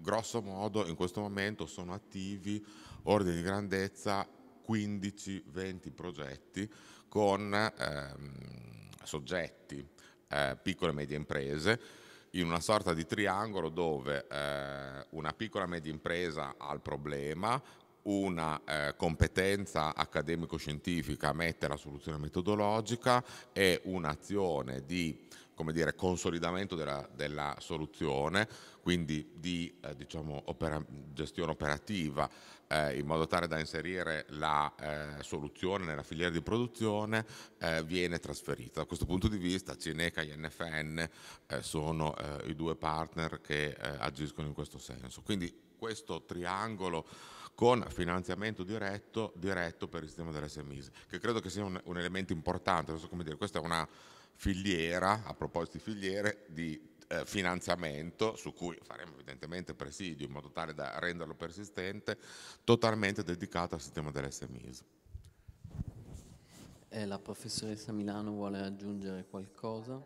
grosso modo in questo momento sono attivi ordini di grandezza 15-20 progetti con ehm, soggetti, eh, piccole e medie imprese, in una sorta di triangolo dove eh, una piccola e media impresa ha il problema, una eh, competenza accademico-scientifica mette la soluzione metodologica e un'azione di come dire, consolidamento della, della soluzione, quindi di eh, diciamo, opera, gestione operativa eh, in modo tale da inserire la eh, soluzione nella filiera di produzione eh, viene trasferita. Da questo punto di vista Cineca e INFN eh, sono eh, i due partner che agiscono in questo senso. Quindi questo triangolo con finanziamento diretto, diretto per il sistema delle SMIs, che credo che sia un, un elemento importante. come dire, questa è una filiera, a proposito di filiere, di eh, finanziamento, su cui faremo evidentemente presidio in modo tale da renderlo persistente, totalmente dedicato al sistema dell'SMIS. Eh, la professoressa Milano vuole aggiungere qualcosa?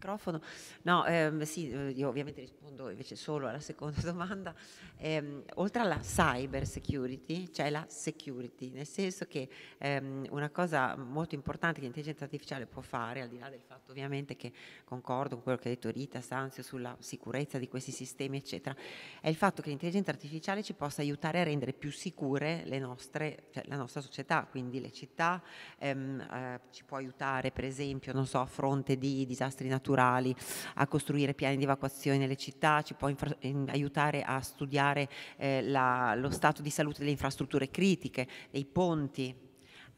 microfono. No, ehm, sì, eh, io ovviamente rispondo invece solo alla seconda domanda. Ehm, oltre alla cyber security, c'è cioè la security, nel senso che ehm, una cosa molto importante che l'intelligenza artificiale può fare, al di là del fatto ovviamente che concordo con quello che ha detto Rita Sanzio sulla sicurezza di questi sistemi, eccetera, è il fatto che l'intelligenza artificiale ci possa aiutare a rendere più sicure le nostre, cioè, la nostra società, quindi le città, ehm, eh, ci può aiutare per esempio, non so, a fronte di disastri naturali culturali, a costruire piani di evacuazione nelle città, ci può infra- aiutare a studiare eh, la, lo stato di salute delle infrastrutture critiche, dei ponti,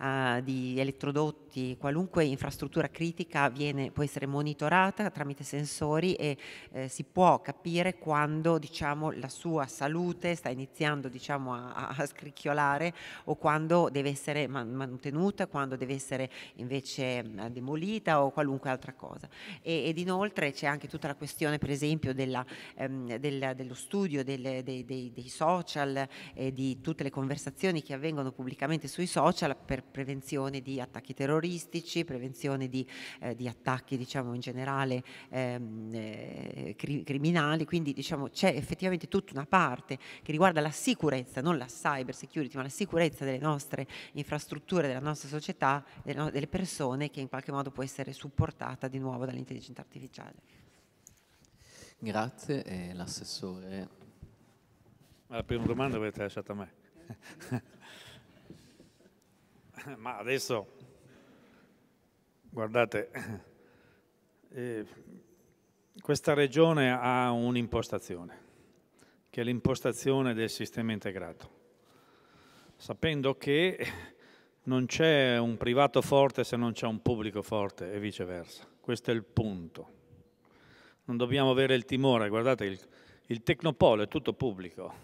eh, di elettrodotti, qualunque infrastruttura critica viene, può essere monitorata tramite sensori e eh, si può capire quando diciamo, la sua salute sta iniziando diciamo, a, a, scricchiolare o quando deve essere mantenuta, quando deve essere invece mm, demolita o qualunque altra cosa. E, ed inoltre c'è anche tutta la questione per esempio della, ehm, del, dello studio delle, dei, dei, dei, social, eh, di tutte le conversazioni che avvengono pubblicamente sui social per prevenzione di attacchi terroristici, prevenzione di, eh, di attacchi diciamo, in generale ehm, eh, cri criminali, quindi diciamo, c'è effettivamente tutta una parte che riguarda la sicurezza, non la cyber security, ma la sicurezza delle nostre infrastrutture, della nostra società, delle, no delle persone che in qualche modo può essere supportata di nuovo dall'intelligenza artificiale. Grazie, l'assessore. La prima domanda avete lasciato a me. ma adesso, guardate, eh, questa regione ha un'impostazione, che è l'impostazione del sistema integrato, sapendo che non c'è un privato forte se non c'è un pubblico forte e viceversa. Questo è il punto. Non dobbiamo avere il timore, guardate, il, il Tecnopolo è tutto pubblico,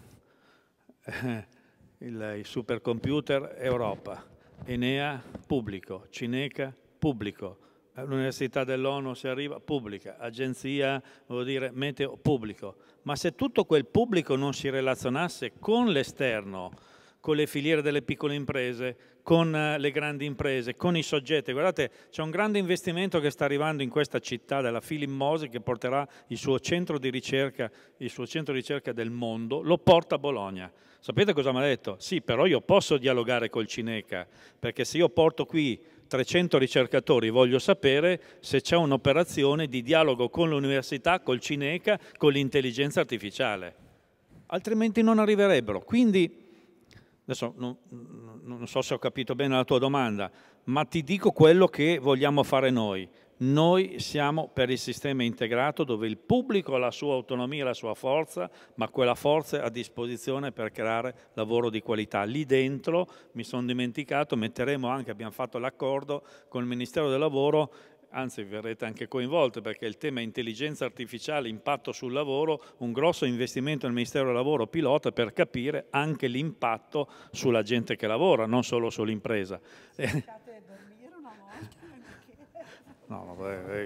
il, il supercomputer Europa Enea pubblico, Cineca pubblico, l'Università dell'ONU si arriva pubblica, agenzia, vuol dire meteo pubblico, ma se tutto quel pubblico non si relazionasse con l'esterno, con le filiere delle piccole imprese, con eh, le grandi imprese, con i soggetti. Guardate, c'è un grande investimento che sta arrivando in questa città della Philip Mose che porterà il suo centro di ricerca, il suo centro di ricerca del mondo, lo porta a Bologna. Sapete cosa mi ha detto? Sì, però io posso dialogare col Cineca, perché se io porto qui 300 ricercatori, voglio sapere se c'è un'operazione di dialogo con l'università, col Cineca, con l'intelligenza artificiale. Altrimenti non arriverebbero. Quindi, adesso non, non so se ho capito bene la tua domanda, ma ti dico quello che vogliamo fare noi. Noi siamo per il sistema integrato dove il pubblico ha la sua autonomia, la sua forza, ma quella forza è a disposizione per creare lavoro di qualità. Lì dentro, mi sono dimenticato, metteremo anche, abbiamo fatto l'accordo con il Ministero del Lavoro, anzi verrete anche coinvolte perché il tema intelligenza artificiale, impatto sul lavoro, un grosso investimento nel Ministero del Lavoro pilota per capire anche l'impatto sulla gente che lavora, non solo sull'impresa. No, vabbè,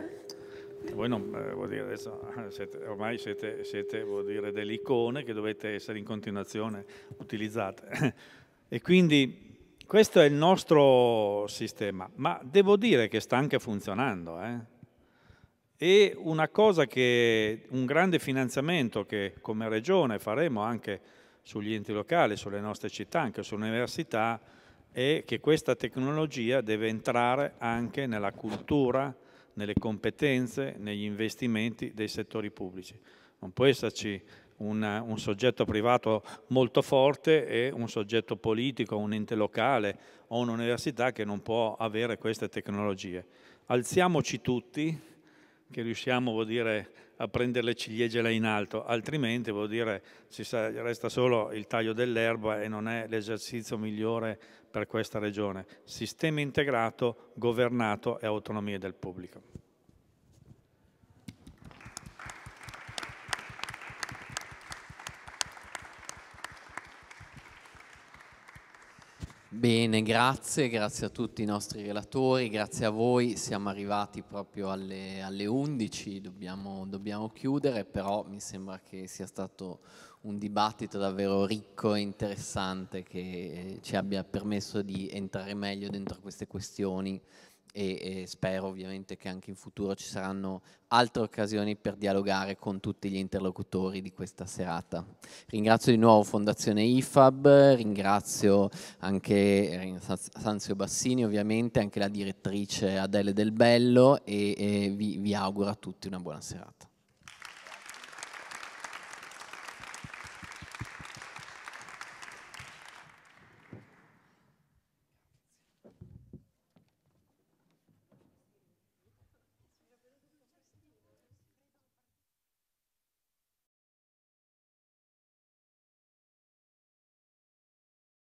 eh, voi non, eh, dire, adesso, eh, siete, ormai siete, siete dire, delle icone che dovete essere in continuazione utilizzate. E quindi questo è il nostro sistema, ma devo dire che sta anche funzionando. Eh? E una cosa che, un grande finanziamento che come regione faremo anche sugli enti locali, sulle nostre città, anche sull'università, è che questa tecnologia deve entrare anche nella cultura, nelle competenze, negli investimenti dei settori pubblici. Non può esserci un, un, soggetto privato molto forte e un soggetto politico, un ente locale o un'università che non può avere queste tecnologie. Alziamoci tutti, che riusciamo dire, a prendere le ciliegie là in alto, altrimenti dire, sa, resta solo il taglio dell'erba e non è l'esercizio migliore per questa regione. Sistema integrato, governato e autonomia del pubblico. Bene, grazie, grazie a tutti i nostri relatori, grazie a voi, siamo arrivati proprio alle, alle 11, dobbiamo, dobbiamo, chiudere, però mi sembra che sia stato un dibattito davvero ricco e interessante che ci abbia permesso di entrare meglio dentro queste questioni e, e, spero ovviamente che anche in futuro ci saranno altre occasioni per dialogare con tutti gli interlocutori di questa serata. Ringrazio di nuovo Fondazione IFAB, ringrazio anche eh, Sanzio Bassini ovviamente, anche la direttrice Adele Del Bello e, e vi, vi auguro a tutti una buona serata.